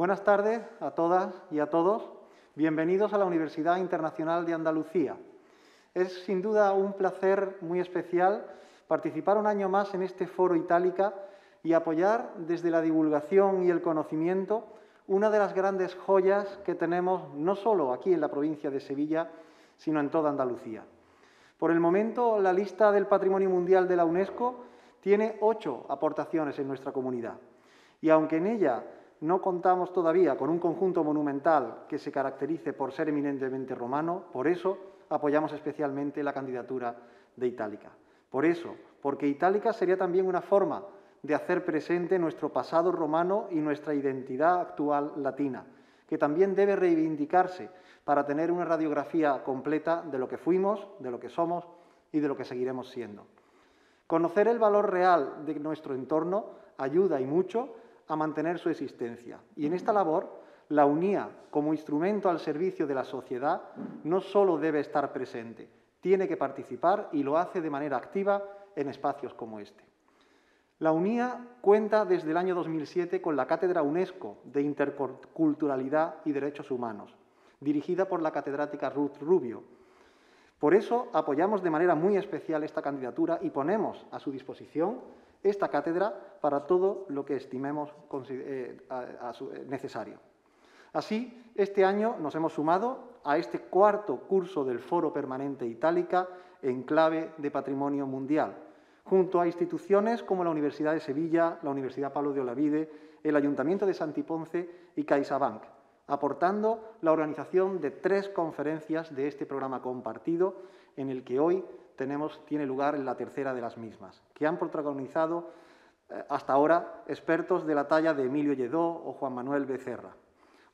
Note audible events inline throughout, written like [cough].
Buenas tardes a todas y a todos. Bienvenidos a la Universidad Internacional de Andalucía. Es sin duda un placer muy especial participar un año más en este foro Itálica y apoyar desde la divulgación y el conocimiento una de las grandes joyas que tenemos no solo aquí en la provincia de Sevilla, sino en toda Andalucía. Por el momento, la lista del Patrimonio Mundial de la UNESCO tiene ocho aportaciones en nuestra comunidad. Y aunque en ella no contamos todavía con un conjunto monumental que se caracterice por ser eminentemente romano, por eso apoyamos especialmente la candidatura de Itálica. Por eso, porque Itálica sería también una forma de hacer presente nuestro pasado romano y nuestra identidad actual latina, que también debe reivindicarse para tener una radiografía completa de lo que fuimos, de lo que somos y de lo que seguiremos siendo. Conocer el valor real de nuestro entorno ayuda y mucho a mantener su existencia. Y en esta labor, la unía como instrumento al servicio de la sociedad no solo debe estar presente, tiene que participar y lo hace de manera activa en espacios como este. La UNIA cuenta desde el año 2007 con la Cátedra UNESCO de Interculturalidad y Derechos Humanos, dirigida por la catedrática Ruth Rubio. Por eso apoyamos de manera muy especial esta candidatura y ponemos a su disposición esta cátedra para todo lo que estimemos eh, eh, necesario. Así, este año nos hemos sumado a este cuarto curso del Foro Permanente Itálica en clave de patrimonio mundial, junto a instituciones como la Universidad de Sevilla, la Universidad Pablo de Olavide, el Ayuntamiento de Santiponce y CaixaBank, aportando la organización de tres conferencias de este programa compartido en el que hoy tenemos, tiene lugar en la tercera de las mismas, que han protagonizado eh, hasta ahora expertos de la talla de Emilio Lledó o Juan Manuel Becerra.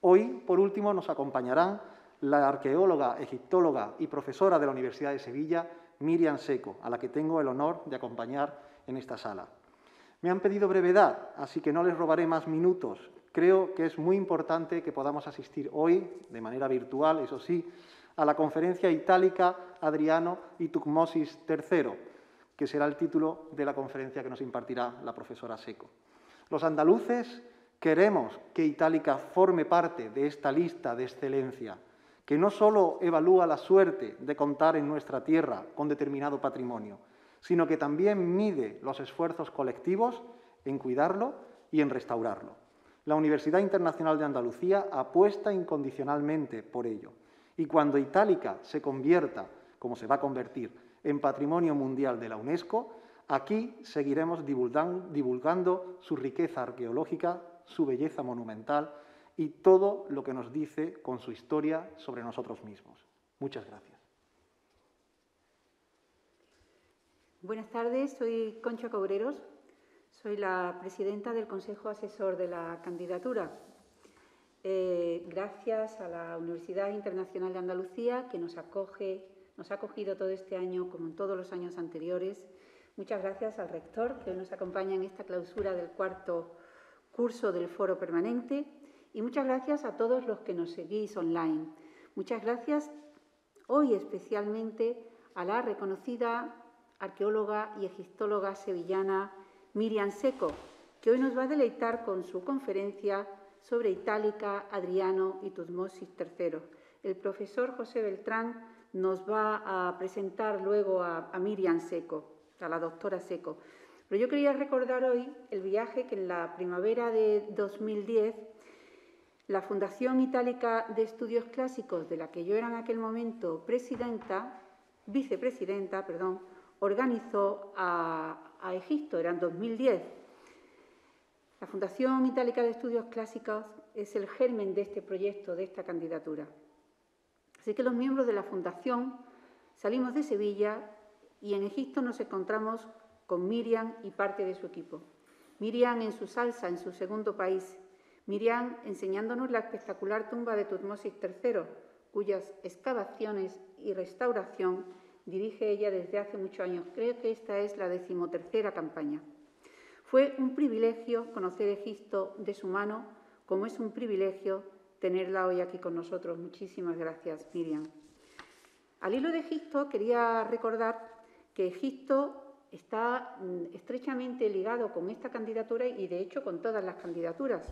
Hoy, por último, nos acompañarán la arqueóloga, egiptóloga y profesora de la Universidad de Sevilla, Miriam Seco, a la que tengo el honor de acompañar en esta sala. Me han pedido brevedad, así que no les robaré más minutos. Creo que es muy importante que podamos asistir hoy, de manera virtual, eso sí, a la conferencia itálica Adriano y Tucmosis III, que será el título de la conferencia que nos impartirá la profesora Seco. Los andaluces queremos que Itálica forme parte de esta lista de excelencia, que no solo evalúa la suerte de contar en nuestra tierra con determinado patrimonio, sino que también mide los esfuerzos colectivos en cuidarlo y en restaurarlo. La Universidad Internacional de Andalucía apuesta incondicionalmente por ello. Y cuando Itálica se convierta, como se va a convertir, en patrimonio mundial de la UNESCO, aquí seguiremos divulgando, su riqueza arqueológica, su belleza monumental y todo lo que nos dice con su historia sobre nosotros mismos. Muchas gracias. Buenas tardes, soy Concha Cobreros, soy la presidenta del Consejo Asesor de la Candidatura eh, gracias a la Universidad Internacional de Andalucía que nos acoge, nos ha acogido todo este año como en todos los años anteriores. Muchas gracias al rector que hoy nos acompaña en esta clausura del cuarto curso del Foro Permanente y muchas gracias a todos los que nos seguís online. Muchas gracias hoy especialmente a la reconocida arqueóloga y egiptóloga sevillana Miriam Seco, que hoy nos va a deleitar con su conferencia sobre Itálica, Adriano y Tusmosis III. El profesor José Beltrán nos va a presentar luego a, Miriam Seco, a la doctora Seco. Pero yo quería recordar hoy el viaje que en la primavera de 2010 la Fundación Itálica de Estudios Clásicos, de la que yo era en aquel momento presidenta, vicepresidenta, perdón, organizó a, a Egipto, era en 2010, la Fundación Itálica de Estudios Clásicos es el germen de este proyecto, de esta candidatura. Así que los miembros de la Fundación salimos de Sevilla y en Egipto nos encontramos con Miriam y parte de su equipo. Miriam en su salsa, en su segundo país. Miriam enseñándonos la espectacular tumba de Tutmosis III, cuyas excavaciones y restauración dirige ella desde hace muchos años. Creo que esta es la decimotercera campaña. Fue un privilegio conocer Egipto de su mano, como es un privilegio tenerla hoy aquí con nosotros. Muchísimas gracias, Miriam. Al hilo de Egipto, quería recordar que Egipto está mm, estrechamente ligado con esta candidatura y, de hecho, con todas las candidaturas.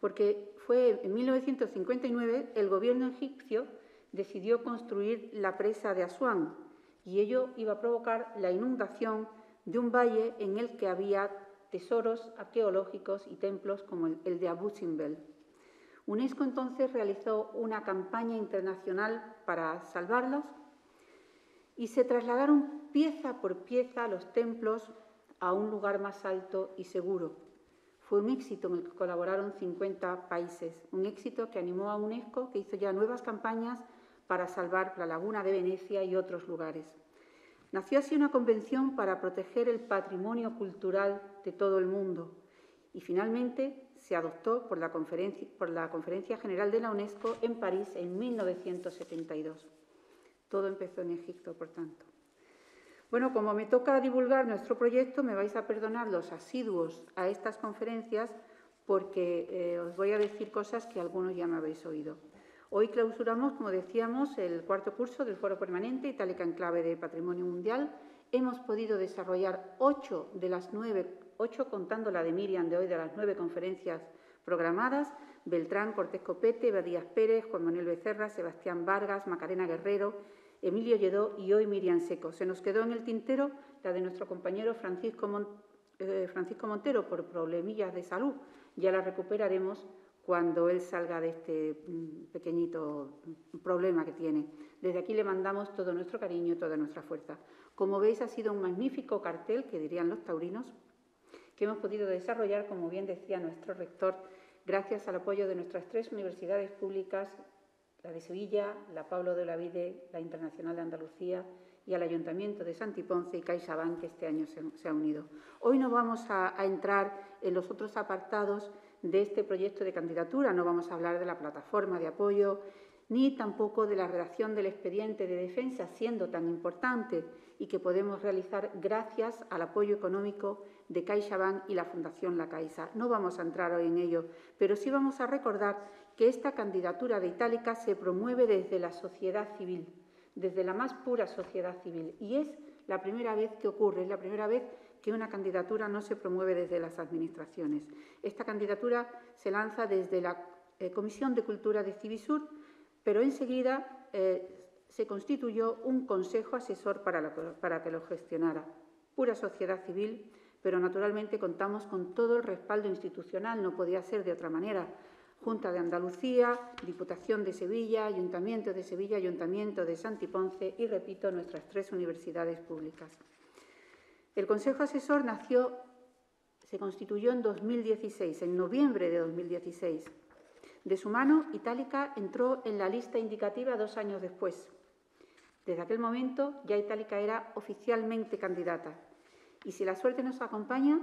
Porque fue en 1959 el gobierno egipcio decidió construir la presa de Asuán y ello iba a provocar la inundación de un valle en el que había tesoros arqueológicos y templos como el, de Abu Simbel. UNESCO entonces realizó una campaña internacional para salvarlos y se trasladaron pieza por pieza los templos a un lugar más alto y seguro. Fue un éxito en el que colaboraron 50 países, un éxito que animó a UNESCO, que hizo ya nuevas campañas para salvar la laguna de Venecia y otros lugares. Nació así una convención para proteger el patrimonio cultural de todo el mundo y finalmente se adoptó por la, conferencia, General de la UNESCO en París en 1972. Todo empezó en Egipto, por tanto. Bueno, como me toca divulgar nuestro proyecto, me vais a perdonar los asiduos a estas conferencias porque eh, os voy a decir cosas que algunos ya me habéis oído. Hoy clausuramos, como decíamos, el cuarto curso del Foro Permanente Itálica en Clave de Patrimonio Mundial. Hemos podido desarrollar ocho de las nueve, ocho contando la de Miriam de hoy, de las nueve conferencias programadas. Beltrán, Cortés Copete, Badías Pérez, Juan Manuel Becerra, Sebastián Vargas, Macarena Guerrero, Emilio Lledó y hoy Miriam Seco. Se nos quedó en el tintero la de nuestro compañero Francisco, eh, Francisco Montero por problemillas de salud. Ya la recuperaremos cuando él salga de este mm, pequeñito problema que tiene. Desde aquí le mandamos todo nuestro cariño y toda nuestra fuerza. Como veis, ha sido un magnífico cartel, que dirían los taurinos, que hemos podido desarrollar, como bien decía nuestro rector, gracias al apoyo de nuestras tres universidades públicas, la de Sevilla, la Pablo de Olavide, la Internacional de Andalucía y al Ayuntamiento de Santiponce y CaixaBank, que este año se, ha unido. Hoy no vamos a entrar en los otros apartados de este proyecto de candidatura. No vamos a hablar de la plataforma de apoyo ni tampoco de la redacción del expediente de defensa, siendo tan importante y que podemos realizar gracias al apoyo económico de CaixaBank y la Fundación La Caixa. No vamos a entrar hoy en ello, pero sí vamos a recordar que esta candidatura de Itálica se promueve desde la sociedad civil, desde la más pura sociedad civil, y es la primera vez que ocurre, es la primera vez que una candidatura no se promueve desde las administraciones. Esta candidatura se lanza desde la eh, Comisión de Cultura de Civisur, pero enseguida eh, se constituyó un consejo asesor para, para que lo gestionara. Pura sociedad civil, pero naturalmente contamos con todo el respaldo institucional, no podía ser de otra manera. Junta de Andalucía, Diputación de Sevilla, Ayuntamiento de Sevilla, Ayuntamiento de Santiponce y, repito, nuestras tres universidades públicas. El Consejo Asesor nació, se constituyó en 2016, en noviembre de 2016. De su mano, Itálica entró en la lista indicativa dos años después. Desde aquel momento ya Itálica era oficialmente candidata. Y si la suerte nos acompaña,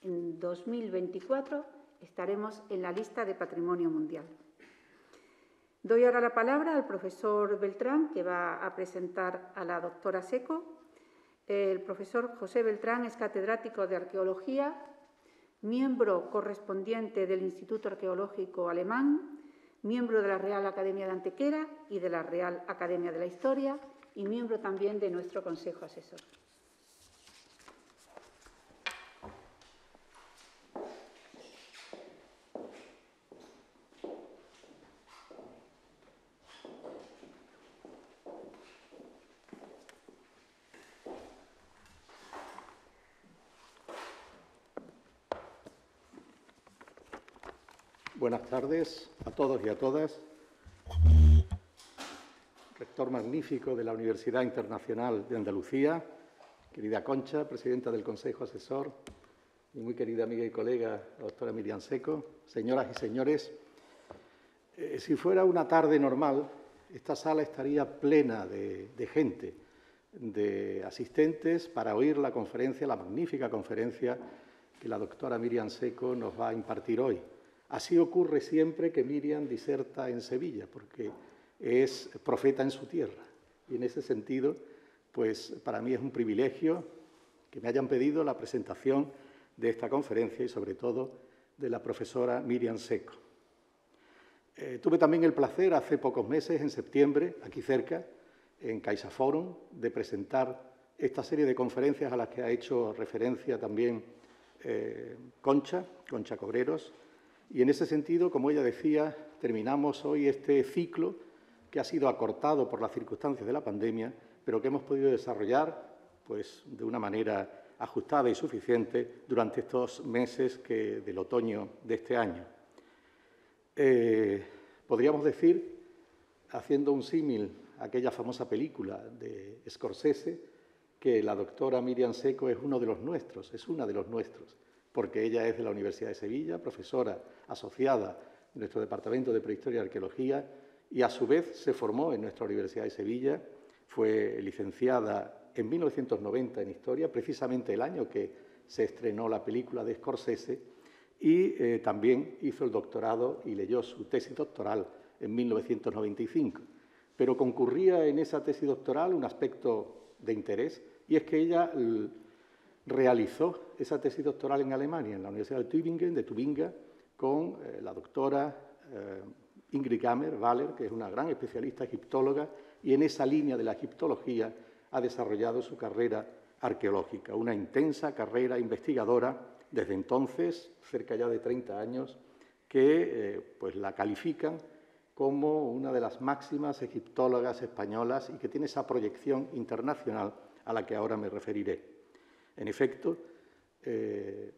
en 2024 estaremos en la lista de patrimonio mundial. Doy ahora la palabra al profesor Beltrán, que va a presentar a la doctora Seco, el profesor José Beltrán es catedrático de arqueología, miembro correspondiente del Instituto Arqueológico Alemán, miembro de la Real Academia de Antequera y de la Real Academia de la Historia y miembro también de nuestro Consejo Asesor. tardes a todos y a todas. Rector magnífico de la Universidad Internacional de Andalucía, querida Concha, presidenta del Consejo Asesor, y muy querida amiga y colega, la doctora Miriam Seco, señoras y señores, eh, si fuera una tarde normal, esta sala estaría plena de, de gente, de asistentes para oír la conferencia, la magnífica conferencia que la doctora Miriam Seco nos va a impartir hoy. Así ocurre siempre que Miriam diserta en Sevilla, porque es profeta en su tierra. Y en ese sentido, pues para mí es un privilegio que me hayan pedido la presentación de esta conferencia y sobre todo de la profesora Miriam Seco. Eh, tuve también el placer hace pocos meses, en septiembre, aquí cerca, en CaixaForum, de presentar esta serie de conferencias a las que ha hecho referencia también eh, Concha, Concha Cobreros, y en ese sentido, como ella decía, terminamos hoy este ciclo que ha sido acortado por las circunstancias de la pandemia, pero que hemos podido desarrollar pues, de una manera ajustada y suficiente durante estos meses del otoño de este año. Eh, podríamos decir, haciendo un símil a aquella famosa película de Scorsese, que la doctora Miriam Seco es uno de los nuestros, es una de los nuestros porque ella es de la Universidad de Sevilla, profesora asociada de nuestro Departamento de Prehistoria y Arqueología, y a su vez se formó en nuestra Universidad de Sevilla, fue licenciada en 1990 en Historia, precisamente el año que se estrenó la película de Scorsese, y eh, también hizo el doctorado y leyó su tesis doctoral en 1995. Pero concurría en esa tesis doctoral un aspecto de interés, y es que ella realizó esa tesis doctoral en Alemania, en la Universidad de Tübingen, de Tubinga con eh, la doctora eh, Ingrid Kammer Waller, que es una gran especialista egiptóloga, y en esa línea de la egiptología ha desarrollado su carrera arqueológica, una intensa carrera investigadora desde entonces, cerca ya de 30 años, que eh, pues la califican como una de las máximas egiptólogas españolas y que tiene esa proyección internacional a la que ahora me referiré. En efecto, eh,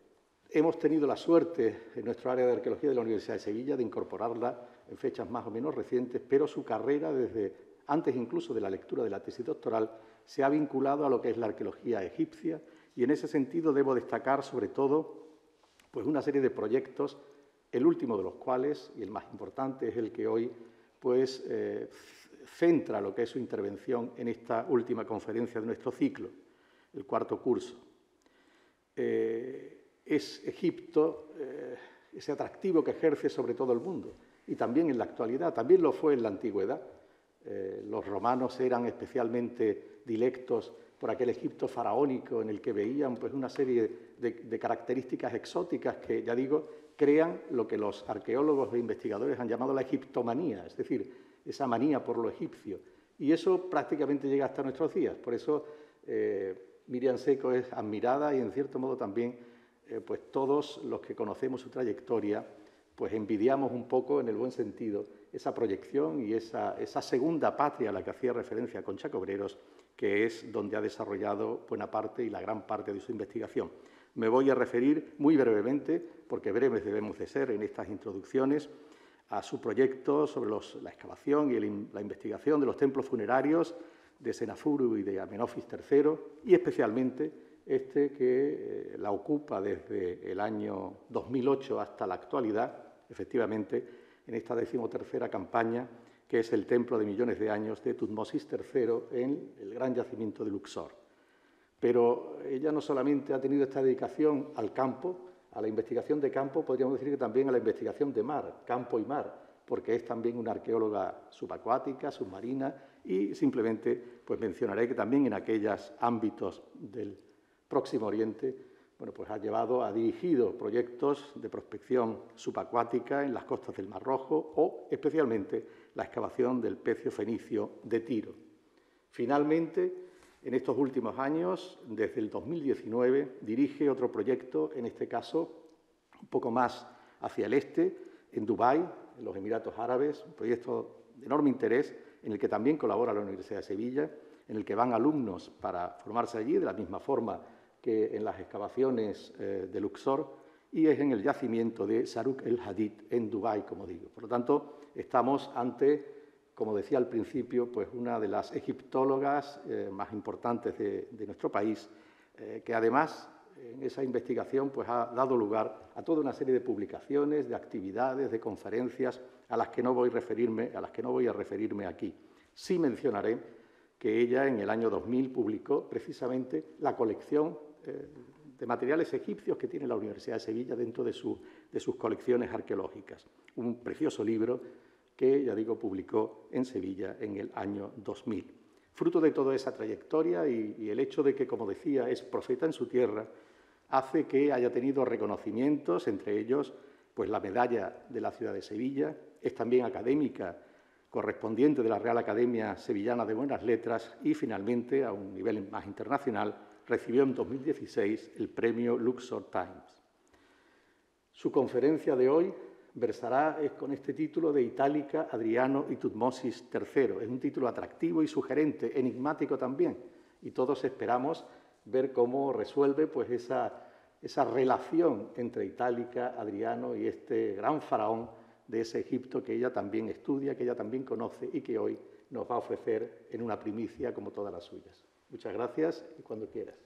hemos tenido la suerte en nuestro área de arqueología de la Universidad de Sevilla de incorporarla en fechas más o menos recientes, pero su carrera desde antes incluso de la lectura de la tesis doctoral se ha vinculado a lo que es la arqueología egipcia y en ese sentido debo destacar sobre todo pues una serie de proyectos, el último de los cuales y el más importante es el que hoy pues eh, centra lo que es su intervención en esta última conferencia de nuestro ciclo, el cuarto curso. Eh, es Egipto, eh, ese atractivo que ejerce sobre todo el mundo, y también en la actualidad, también lo fue en la antigüedad. Eh, los romanos eran especialmente dilectos por aquel Egipto faraónico en el que veían pues, una serie de, características exóticas que, ya digo, crean lo que los arqueólogos e investigadores han llamado la egiptomanía, es decir, esa manía por lo egipcio. Y eso prácticamente llega hasta nuestros días. Por eso Miriam Seco es admirada y en cierto modo también eh, pues todos los que conocemos su trayectoria pues envidiamos un poco en el buen sentido esa proyección y esa, segunda patria a la que hacía referencia Concha Cobreros, que es donde ha desarrollado buena parte y la gran parte de su investigación. Me voy a referir muy brevemente, porque breves debemos de ser en estas introducciones, a su proyecto sobre la excavación y la investigación de los templos funerarios de Senafuru y de Amenofis III, y especialmente este que eh, la ocupa desde el año 2008 hasta la actualidad, efectivamente, en esta decimotercera campaña, que es el templo de millones de años de Tutmosis III en el gran yacimiento de Luxor. Pero ella no solamente ha tenido esta dedicación al campo, a la investigación de campo, podríamos decir que también a la investigación de mar, campo y mar, porque es también una arqueóloga subacuática, submarina, y simplemente pues mencionaré que también en aquellos ámbitos del Próximo Oriente bueno, pues ha llevado, ha dirigido proyectos de prospección subacuática en las costas del Mar Rojo o especialmente la excavación del pecio fenicio de Tiro. Finalmente, en estos últimos años, desde el 2019, dirige otro proyecto, en este caso un poco más hacia el este, en Dubái, en los Emiratos Árabes, un proyecto de enorme interés en el que también colabora la Universidad de Sevilla, en el que van alumnos para formarse allí, de la misma forma que en las excavaciones eh, de Luxor, y es en el yacimiento de Saruk el Hadid, en Dubái, como digo. Por lo tanto, estamos ante, como decía al principio, pues una de las egiptólogas eh, más importantes de, nuestro país, eh, que además en esa investigación pues, ha dado lugar a toda una serie de publicaciones, de actividades, de conferencias, a las que no voy a referirme, aquí. Sí mencionaré que ella en el año 2000 publicó precisamente la colección eh, de materiales egipcios que tiene la Universidad de Sevilla dentro de, sus colecciones arqueológicas. Un precioso libro que, ya digo, publicó en Sevilla en el año 2000. Fruto de toda esa trayectoria y, el hecho de que, como decía, es profeta en su tierra, hace que haya tenido reconocimientos, entre ellos pues la medalla de la ciudad de Sevilla, es también académica correspondiente de la Real Academia Sevillana de Buenas Letras y finalmente, a un nivel más internacional, recibió en 2016 el premio Luxor Times. Su conferencia de hoy versará con este título de Itálica, Adriano y Tutmosis III. Es un título atractivo y sugerente, enigmático también, y todos esperamos ver cómo resuelve pues, esa esa relación entre Itálica, Adriano y este gran faraón de ese Egipto que ella también estudia, que ella también conoce y que hoy nos va a ofrecer en una primicia como todas las suyas. Muchas gracias y cuando quieras.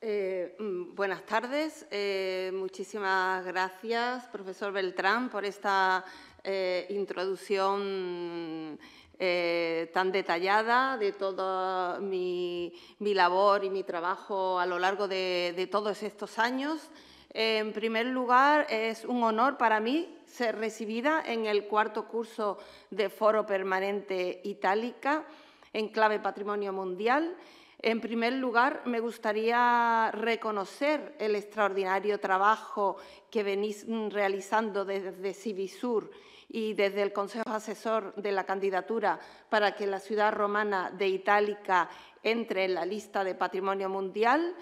Eh, mm, buenas tardes. Eh, muchísimas gracias, profesor Beltrán, por esta eh, introducción eh, tan detallada de toda mi, labor y mi trabajo a lo largo de, de todos estos años. En primer lugar, es un honor para mí ser recibida en el cuarto curso de Foro Permanente Itálica en clave Patrimonio Mundial. En primer lugar, me gustaría reconocer el extraordinario trabajo que venís realizando desde Civisur y desde el Consejo Asesor de la candidatura para que la ciudad romana de Itálica entre en la lista de patrimonio mundial,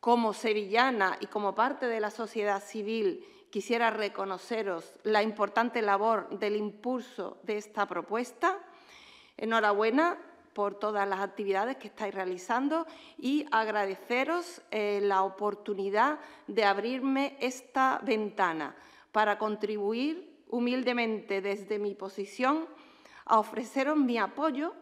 como sevillana y como parte de la sociedad civil quisiera reconoceros la importante labor del impulso de esta propuesta. Enhorabuena por todas las actividades que estáis realizando y agradeceros eh, la oportunidad de abrirme esta ventana para contribuir humildemente desde mi posición a ofreceros mi apoyo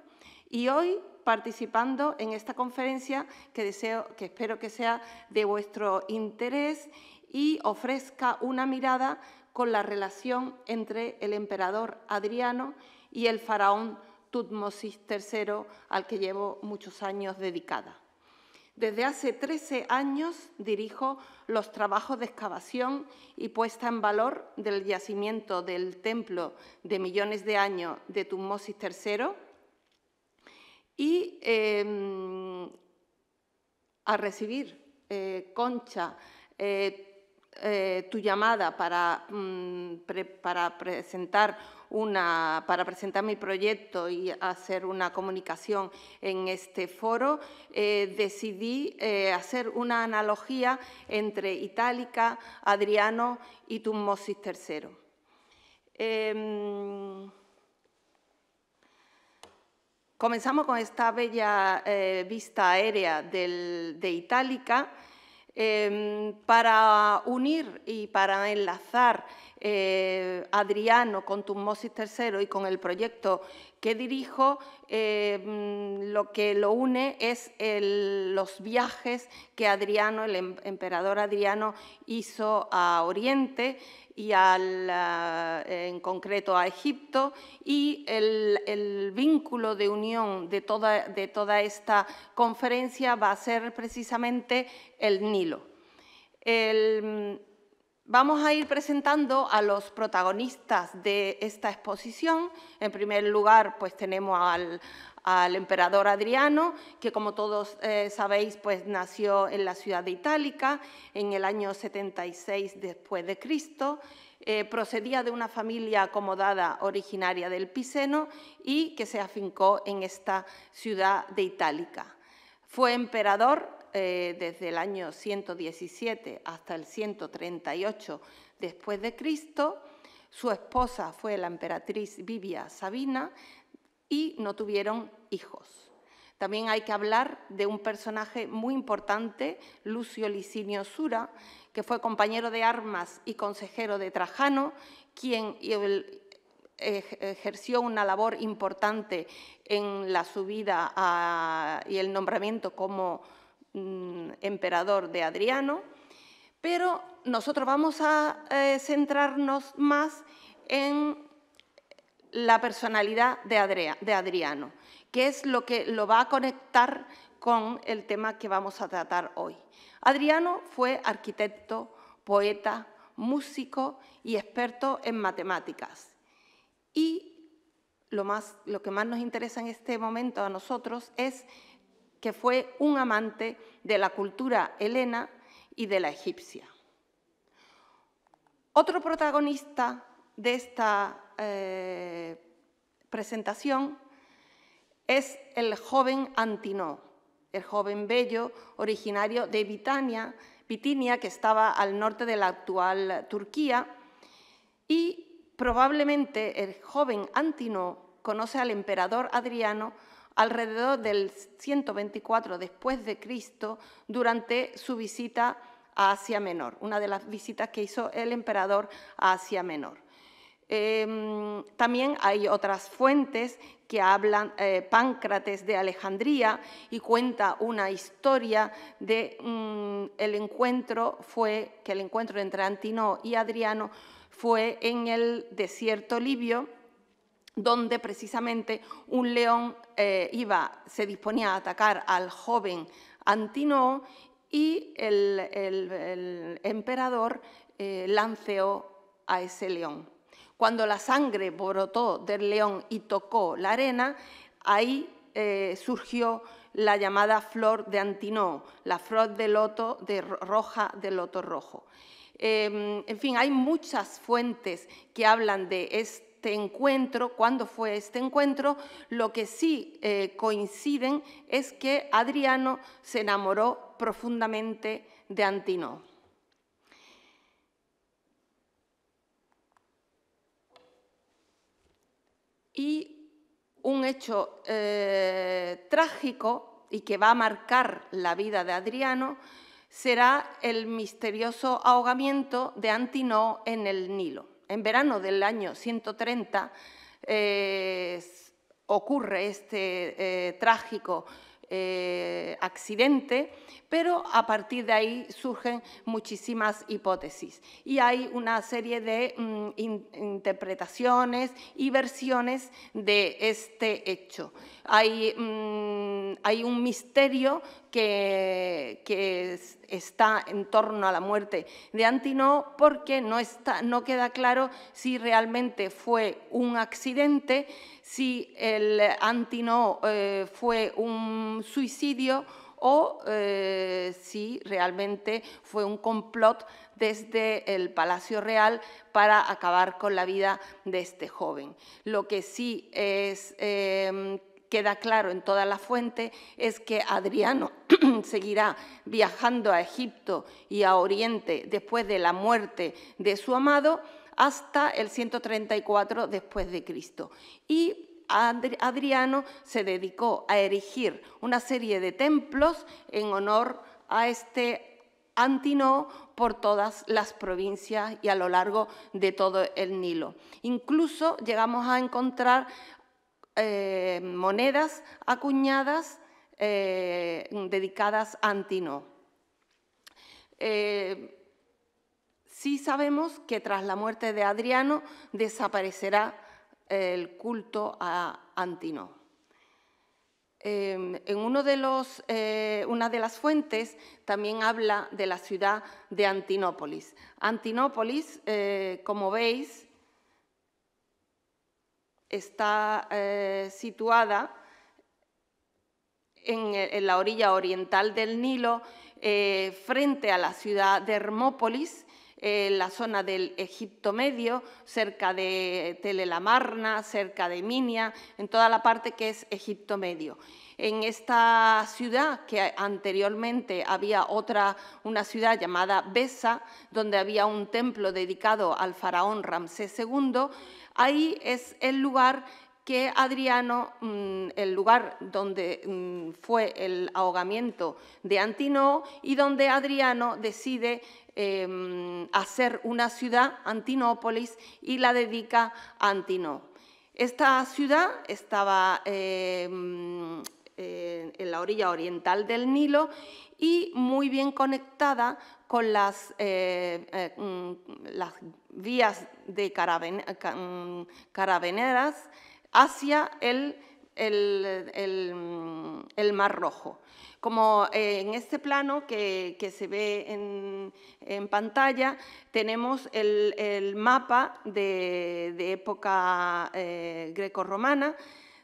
y hoy participando en esta conferencia que deseo que espero que sea de vuestro interés y ofrezca una mirada con la relación entre el emperador Adriano y el faraón Tutmosis III al que llevo muchos años dedicada. Desde hace 13 años dirijo los trabajos de excavación y puesta en valor del yacimiento del templo de millones de años de Tummosis III y em, a recibir, eh, Concha, eh, eh, tu llamada para, mm, para presentar una, para presentar mi proyecto y hacer una comunicación en este foro, eh, decidí eh, hacer una analogía entre Itálica, Adriano y Tummosis III. Em, comenzamos con esta bella eh, vista aérea de Itálica em, para unir y para enlazar eh, Adriano con Tummosis III y con el proyecto que dirijo, eh, mm, lo que lo une es los viajes que Adriano, el em, emperador Adriano, hizo a Oriente y al, eh, en concreto a Egipto y el, vínculo de unión de toda, esta conferencia va a ser precisamente el Nilo. El, mm, Vamos a ir presentando a los protagonistas de esta exposición. En primer lugar, pues tenemos al, emperador Adriano, que como todos eh, sabéis, pues nació en la ciudad de Itálica en el año 76 después de Cristo. Eh, procedía de una familia acomodada originaria del Piceno y que se afincó en esta ciudad de Itálica. Fue emperador eh, desde el año 117 hasta el 138 después de Cristo. Su esposa fue la emperatriz Vivia Sabina y no tuvieron hijos. También hay que hablar de un personaje muy importante, Lucio Licinio Sura, que fue compañero de armas y consejero de Trajano, quien ejerció una labor importante en la subida y el nombramiento como Mm, emperador de Adriano, pero nosotros vamos a eh, centrarnos más en la personalidad de, Adriano, que es lo que lo va a conectar con el tema que vamos a tratar hoy. Adriano fue arquitecto, poeta, músico y experto en matemáticas. Y lo, más, lo que más nos interesa en este momento a nosotros es que fue un amante de la cultura helena y de la egipcia. Otro protagonista de esta eh, presentación es el joven Antino el joven bello originario de Bitania, Bitinia, que estaba al norte de la actual Turquía, y probablemente el joven Antino conoce al emperador Adriano alrededor del 124 después de Cristo durante su visita a Asia Menor, una de las visitas que hizo el emperador a Asia Menor. Em, también hay otras fuentes que hablan eh, Páncrates de Alejandría y cuenta una historia de mm, el encuentro fue que el encuentro entre Antino y Adriano fue en el desierto libio donde precisamente un león eh, iba, se disponía a atacar al joven Antinoo y el, emperador eh, lanceó a ese león. Cuando la sangre brotó del león y tocó la arena, ahí eh, surgió la llamada flor de Antinoo, la flor de loto de roja de loto rojo. Em, en fin, hay muchas fuentes que hablan de, esto, este encuentro, cuándo fue este encuentro, lo que sí eh, coinciden es que Adriano se enamoró profundamente de Antino. Y un hecho eh, trágico y que va a marcar la vida de Adriano será el misterioso ahogamiento de Antino en el Nilo en verano del año 130 eh, ocurre este eh, trágico eh, accidente, pero a partir de ahí surgen muchísimas hipótesis y hay una serie de mm, interpretaciones y versiones de este hecho. Hay, mm, un misterio que, está en torno a la muerte de Antino porque no, queda claro si realmente fue un accidente, si el Antino eh, fue un suicidio o eh, si realmente fue un complot desde el Palacio Real para acabar con la vida de este joven. Lo que sí es... Em, queda claro en toda la fuente es que Adriano [clears throat] seguirá viajando a Egipto y a Oriente después de la muerte de su amado hasta el 134 después de Cristo. Y Adriano se dedicó a erigir una serie de templos en honor a este Antino por todas las provincias y a lo largo de todo el Nilo. Incluso llegamos a encontrar eh, monedas acuñadas eh, dedicadas a Antino. Eh, sí sabemos que tras la muerte de Adriano desaparecerá el culto a Antino. Em, en uno de eh, una de las fuentes también habla de la ciudad de Antinópolis. Antinópolis, eh, como veis, está eh, situada en, la orilla oriental del Nilo, frente a la ciudad de Hermópolis, en eh, la zona del Egipto Medio, cerca de Telelamarna, cerca de Minia, en toda la parte que es Egipto Medio. En esta ciudad, que anteriormente había otra, una ciudad llamada Besa, donde había un templo dedicado al faraón Ramsés II, ahí es el lugar que Adriano, mm, el lugar donde mm, fue el ahogamiento de Antinoo y donde Adriano decide hacer em, una ciudad, Antinópolis, y la dedica a Antino. Esta ciudad estaba em, eh, en la orilla oriental del Nilo y muy bien conectada con las, eh, eh, mm, vías de carabineras mm, hacia el Mm, el, Mar Rojo. Como eh, en este plano que, se ve en, pantalla, tenemos el, mapa de, época eh, grecorromana,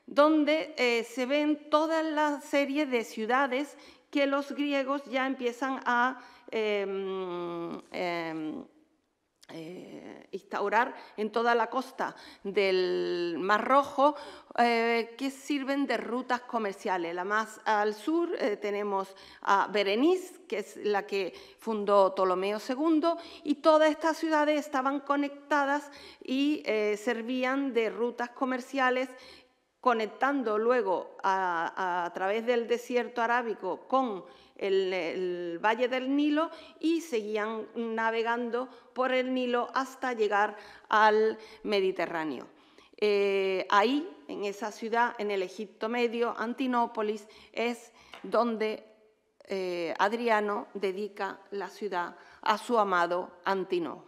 donde eh, se ven toda la serie de ciudades que los griegos ya empiezan a em, em, eh, instaurar en toda la costa del Mar Rojo eh, que sirven de rutas comerciales. La más al sur eh, tenemos a Berenice, que es la que fundó Ptolomeo II, y todas estas ciudades estaban conectadas y servían de rutas comerciales conectando luego a, a través del desierto arábico con el, valle del Nilo y seguían navegando por el Nilo hasta llegar al Mediterráneo. Eh, ahí, en esa ciudad, en el Egipto Medio, Antinópolis, es donde eh, Adriano dedica la ciudad a su amado Antino.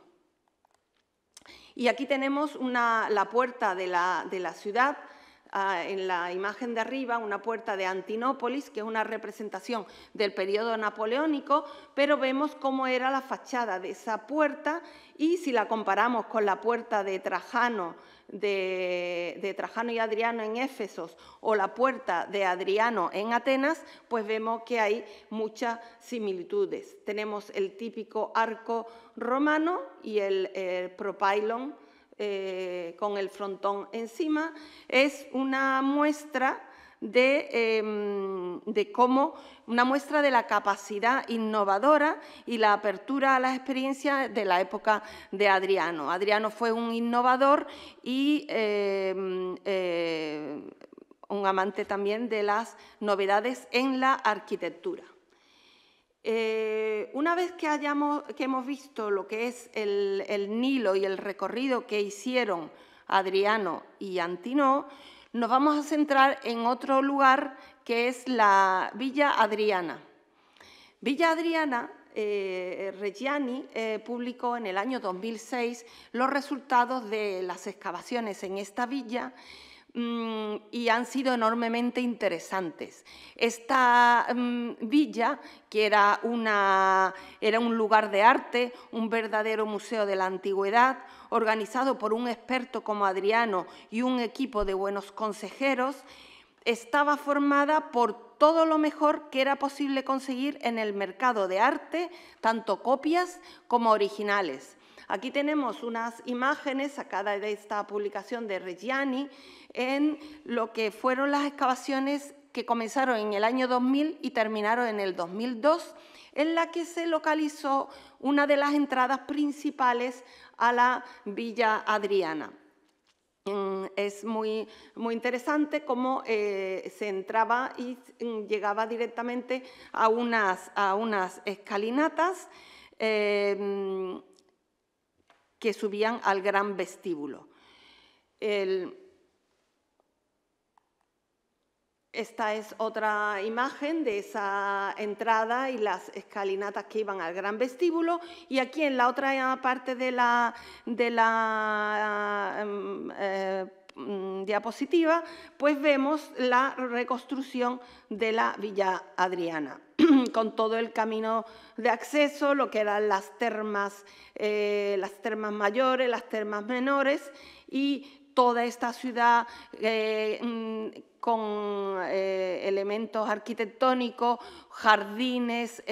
Y aquí tenemos la puerta de la, de la ciudad en la imagen de arriba una puerta de Antinópolis, que es una representación del periodo napoleónico, pero vemos cómo era la fachada de esa puerta y si la comparamos con la puerta de Trajano, de, Trajano y Adriano en Éfesos o la puerta de Adriano en Atenas, pues vemos que hay muchas similitudes. Tenemos el típico arco romano y el, propylon. Eh, con el frontón encima, es una muestra em, de, cómo, una muestra de la capacidad innovadora y la apertura a las experiencias de la época de Adriano. Adriano fue un innovador y em, eh, un amante también de las novedades en la arquitectura. Eh, una vez que, hayamos, que hemos visto lo que es el, Nilo y el recorrido que hicieron Adriano y Antino, nos vamos a centrar en otro lugar que es la Villa Adriana. Villa Adriana, eh, Reggiani eh, publicó en el año 2006 los resultados de las excavaciones en esta villa Mm, y han sido enormemente interesantes. Esta mm, villa, que era, era un lugar de arte, un verdadero museo de la antigüedad, organizado por un experto como Adriano y un equipo de buenos consejeros, estaba formada por todo lo mejor que era posible conseguir en el mercado de arte, tanto copias como originales Aquí tenemos unas imágenes sacadas de esta publicación de Reggiani en lo que fueron las excavaciones que comenzaron en el año 2000 y terminaron en el 2002, en la que se localizó una de las entradas principales a la Villa Adriana. Mm, es muy, muy interesante cómo eh, se entraba y mm, llegaba directamente a unas, a unas escalinatas. Eh, mm, que subían al gran vestíbulo. esta es otra imagen de esa entrada y las escalinatas que iban al gran vestíbulo. Y aquí en la otra parte de la, de la em, eh, Mm, diapositiva, pues vemos la reconstrucción de la Villa Adriana, [clears throat] con todo el camino de acceso, lo que eran las termas, eh, las termas mayores, las termas menores y toda esta ciudad eh, mm, con eh, elementos arquitectónicos, jardines,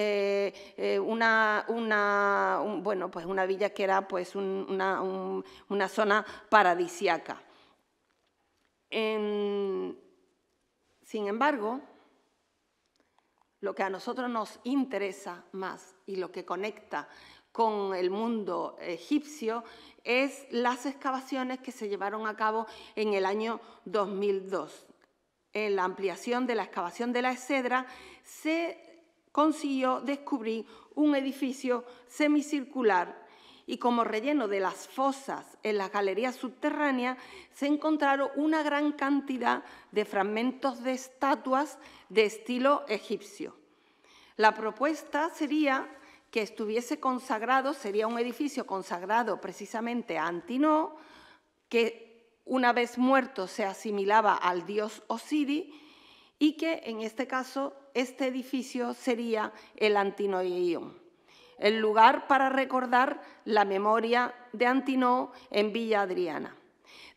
una, bueno, pues una villa que era pues una, una zona paradisiaca. Em, sin embargo, lo que a nosotros nos interesa más y lo que conecta con el mundo egipcio es las excavaciones que se llevaron a cabo en el año 2002. En la ampliación de la excavación de la escedra se consiguió descubrir un edificio semicircular y como relleno de las fosas en la galería subterránea, se encontraron una gran cantidad de fragmentos de estatuas de estilo egipcio. La propuesta sería que estuviese consagrado, sería un edificio consagrado precisamente a Antino, que una vez muerto se asimilaba al dios Osiris y que en este caso este edificio sería el Antinoeion el lugar para recordar la memoria de Antinoo en Villa Adriana.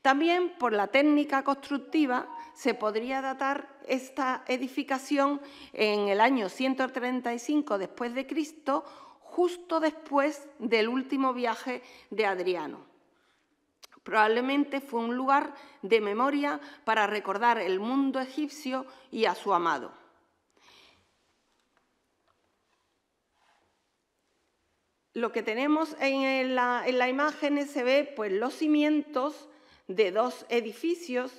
También por la técnica constructiva se podría datar esta edificación en el año 135 después de Cristo, justo después del último viaje de Adriano. Probablemente fue un lugar de memoria para recordar el mundo egipcio y a su amado. lo que tenemos en la, en imagen se ve pues, los cimientos de dos edificios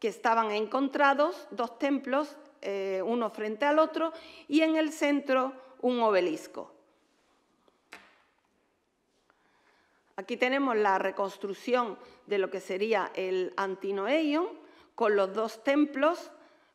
que estaban encontrados, dos templos, eh, uno frente al otro, y en el centro un obelisco. Aquí tenemos la reconstrucción de lo que sería el Antinoeion, con los dos templos,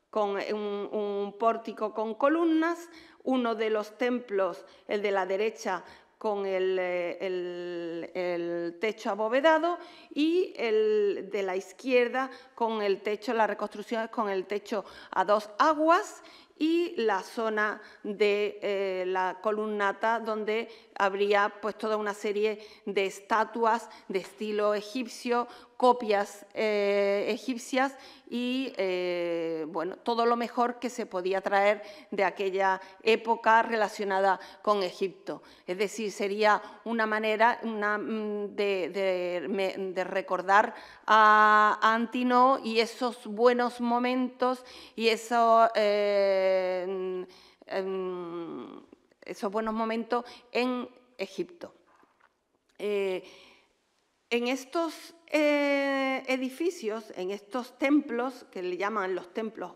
con un, pórtico con columnas, uno de los templos, el de la derecha, con eh, el, techo abovedado y el de la izquierda con el techo, la reconstrucción es con el techo a dos aguas y la zona de eh, la columnata donde habría pues toda una serie de estatuas de estilo egipcio copias eh, egipcias y eh, bueno, todo lo mejor que se podía traer de aquella época relacionada con Egipto. Es decir, sería una manera una, mm, de, recordar a Antino y esos buenos momentos y esos... Eh, em, esos buenos momentos en Egipto. en estos eh, edificios, en estos templos, que le llaman los templos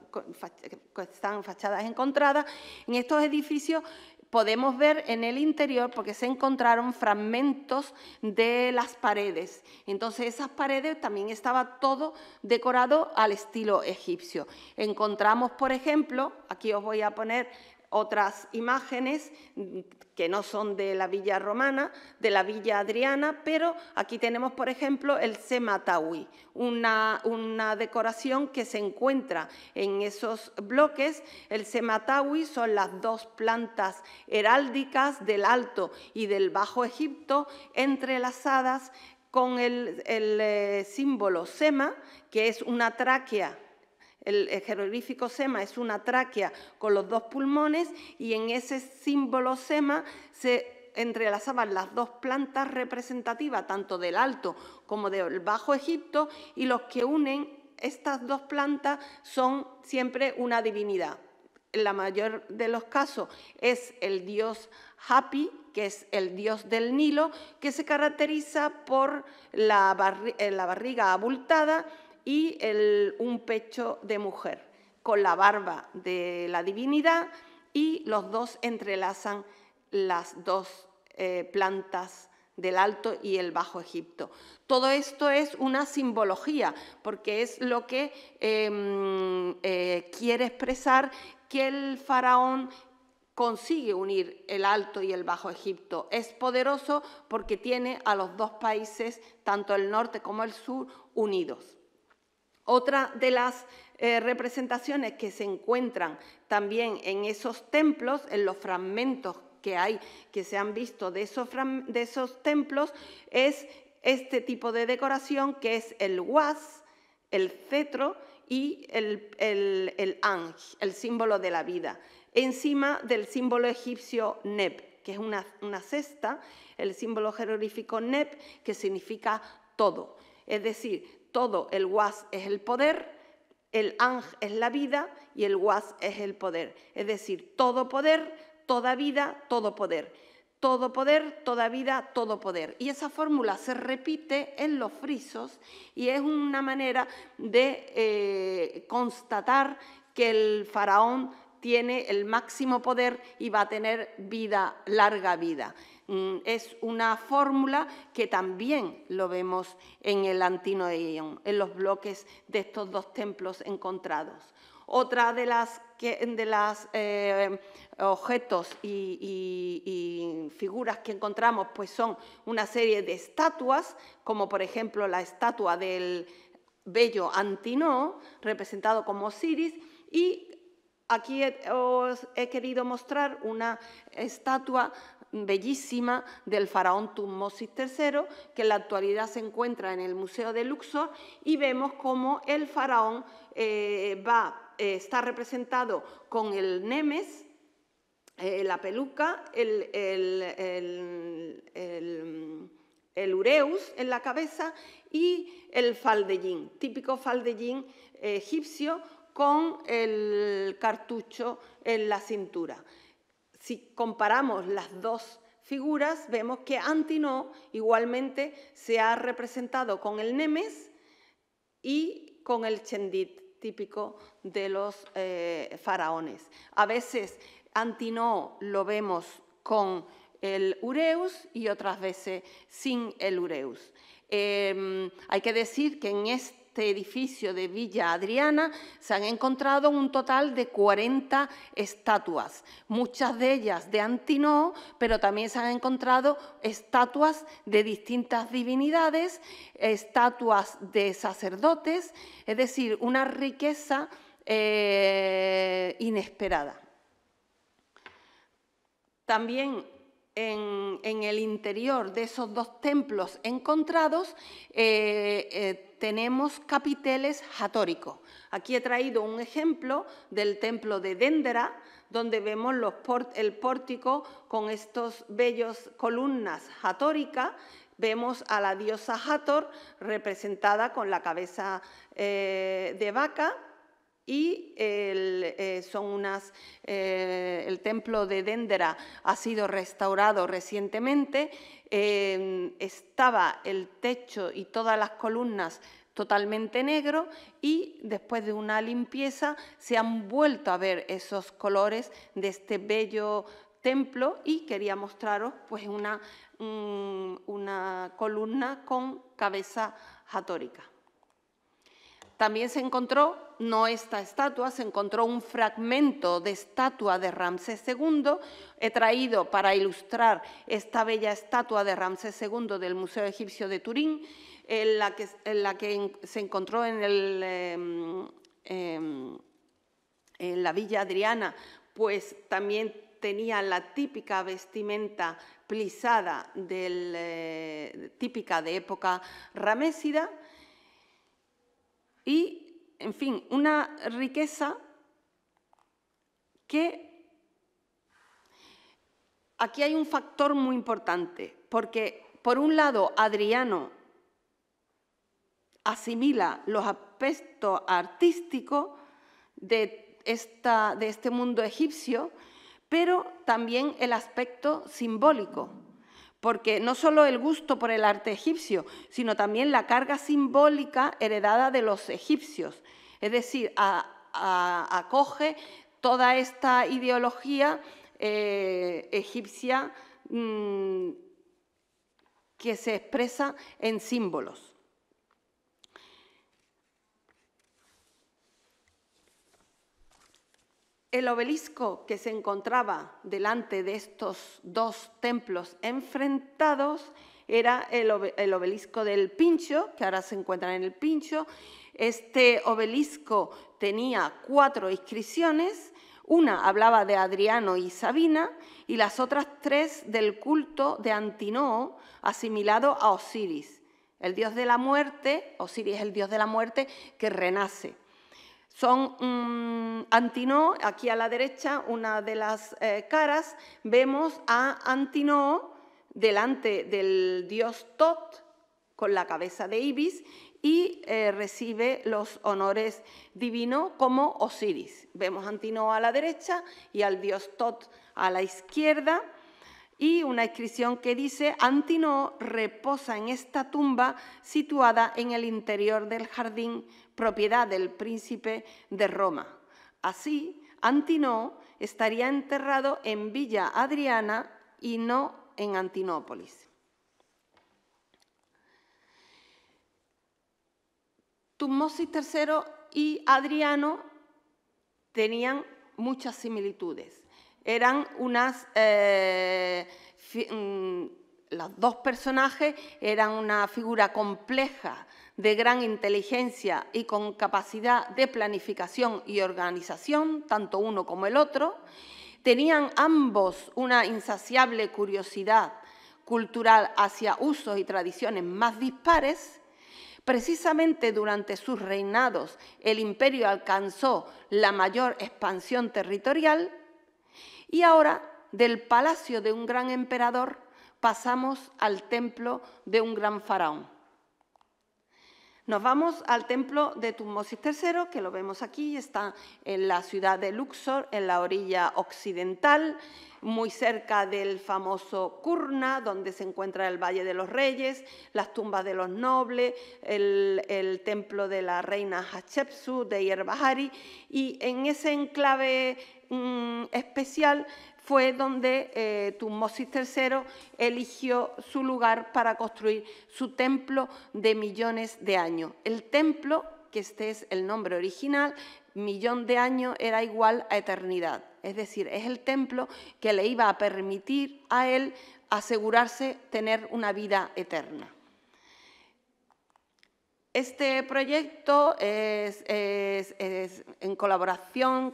que están fachadas encontradas, en estos edificios podemos ver en el interior porque se encontraron fragmentos de las paredes. Entonces esas paredes también estaba todo decorado al estilo egipcio. Encontramos, por ejemplo, aquí os voy a poner otras imágenes mm, que no son de la villa romana, de la villa adriana, pero aquí tenemos, por ejemplo, el sematawi, una, una decoración que se encuentra en esos bloques. El sematawi son las dos plantas heráldicas del Alto y del Bajo Egipto entrelazadas con el, eh, símbolo sema, que es una tráquea el, jeroglífico SEMA es una tráquea con los dos pulmones y en ese símbolo SEMA se entrelazaban las dos plantas representativas, tanto del Alto como del Bajo Egipto, y los que unen estas dos plantas son siempre una divinidad. En la mayor de los casos es el dios Hapi, que es el dios del Nilo, que se caracteriza por la eh, barriga abultada y un pecho de mujer, con la barba de la divinidad y los dos entrelazan las dos eh, plantas del Alto y el Bajo Egipto. Todo esto es una simbología, porque es lo que em, eh, quiere expresar que el faraón consigue unir el Alto y el Bajo Egipto. Es poderoso porque tiene a los dos países, tanto el norte como el sur, unidos. Otra de las eh, representaciones que se encuentran también en esos templos, en los fragmentos que hay, que se han visto de esos, templos, es este tipo de decoración que es el guas, el cetro y el, el, el anj, el símbolo de la vida, encima del símbolo egipcio nep, que es una, cesta, el símbolo jeroglífico nep, que significa todo. Es decir, todo el was es el poder, el ang es la vida y el was es el poder. Es decir, todo poder, toda vida, todo poder. Todo poder, toda vida, todo poder. Y esa fórmula se repite en los frisos y es una manera de eh, constatar que el faraón tiene el máximo poder y va a tener vida, larga vida. Mm, es una fórmula que también lo vemos en el Antinoeion, en los bloques de estos dos templos encontrados. Otra de las, de las eh, objetos y, figuras que encontramos pues son una serie de estatuas, como por ejemplo la estatua del bello antino representado como Osiris, y aquí os he querido mostrar una estatua bellísima del faraón Tutmosis III, que en la actualidad se encuentra en el Museo de Luxor, y vemos cómo el faraón eh, eh, está representado con el Nemes, eh, la peluca, el, el, ureus en la cabeza y el faldellín, típico faldellín egipcio con el cartucho en la cintura si comparamos las dos figuras, vemos que Antinoo igualmente se ha representado con el Nemes y con el Chendit, típico de los eh, faraones. A veces Antinoo lo vemos con el Ureus y otras veces sin el Ureus. Em, hay que decir que en este este edificio de Villa Adriana se han encontrado un total de 40 estatuas, muchas de ellas de Antino, pero también se han encontrado estatuas de distintas divinidades, estatuas de sacerdotes, es decir, una riqueza eh, inesperada. También en, el interior de esos dos templos encontrados eh, eh, tenemos capiteles hatóricos. Aquí he traído un ejemplo del templo de Dendera, donde vemos el pórtico con estas bellas columnas hatóricas. Vemos a la diosa Hathor representada con la cabeza eh, de vaca y el, eh, son unas, eh, el templo de Dendera ha sido restaurado recientemente. Eh, estaba el techo y todas las columnas totalmente negro y después de una limpieza se han vuelto a ver esos colores de este bello templo y quería mostraros pues una, mm, una columna con cabeza jatórica. También se encontró, no esta estatua, se encontró un fragmento de estatua de Ramsés II. He traído para ilustrar esta bella estatua de Ramsés II del Museo Egipcio de Turín, en la que, se encontró em, em, en, la Villa Adriana, pues también tenía la típica vestimenta plisada del, eh, típica de época ramésida y, en fin, una riqueza que aquí hay un factor muy importante, porque por un lado Adriano asimila los aspectos artísticos de, este mundo egipcio, pero también el aspecto simbólico porque no solo el gusto por el arte egipcio, sino también la carga simbólica heredada de los egipcios. Es decir, acoge toda esta ideología eh, egipcia mm, que se expresa en símbolos. El obelisco que se encontraba delante de estos dos templos enfrentados era el, obelisco del Pincho, que ahora se encuentra en el Pincho. Este obelisco tenía cuatro inscripciones. Una hablaba de Adriano y Sabina y las otras tres del culto de Antinoo asimilado a Osiris, el dios de la muerte, Osiris es el dios de la muerte que renace. Son um, aquí a la derecha, una de las eh, caras, vemos a Antinoo delante del dios Tot, con la cabeza de Ibis, y eh, recibe los honores divinos como Osiris. Vemos a Antinoo a la derecha y al dios Tot a la izquierda y una inscripción que dice Antinoo reposa en esta tumba situada en el interior del jardín propiedad del príncipe de Roma. Así, Antino estaría enterrado en Villa Adriana y no en Antinópolis. Tumosis III y Adriano tenían muchas similitudes. Eran unas... Eh, mm, los dos personajes eran una figura compleja de gran inteligencia y con capacidad de planificación y organización, tanto uno como el otro, tenían ambos una insaciable curiosidad cultural hacia usos y tradiciones más dispares, precisamente durante sus reinados el imperio alcanzó la mayor expansión territorial y ahora del palacio de un gran emperador pasamos al templo de un gran faraón. Nos vamos al templo de Tutmosis III, que lo vemos aquí, está en la ciudad de Luxor, en la orilla occidental, muy cerca del famoso Kurna, donde se encuentra el Valle de los Reyes, las tumbas de los nobles, el, templo de la reina Hatshepsut de Yerbahari, y en ese enclave mm, especial fue donde eh, III eligió su lugar para construir su templo de millones de años. El templo, que este es el nombre original, millón de años era igual a eternidad. Es decir, es el templo que le iba a permitir a él asegurarse tener una vida eterna. Este proyecto es, en colaboración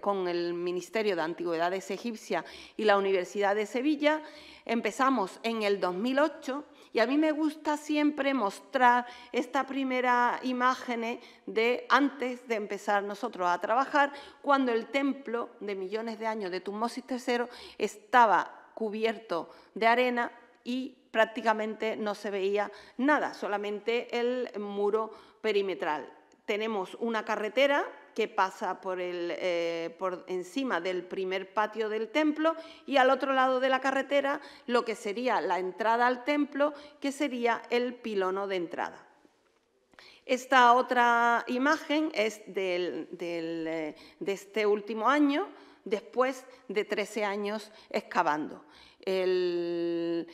con el Ministerio de Antigüedades Egipcia y la Universidad de Sevilla. Empezamos en el 2008 y a mí me gusta siempre mostrar esta primera imagen de antes de empezar nosotros a trabajar, cuando el templo de millones de años de Tutmosis III estaba cubierto de arena y prácticamente no se veía nada, solamente el muro perimetral. Tenemos una carretera que pasa eh, por, encima del primer patio del templo y al otro lado de la carretera lo que sería la entrada al templo, que sería el pilono de entrada. Esta otra imagen es eh, de este último año, después de 13 años excavando. El,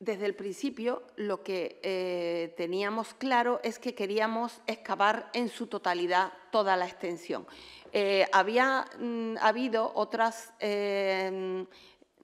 desde el principio lo que eh, teníamos claro es que queríamos excavar en su totalidad toda la extensión. Eh, había mm, habido otras eh,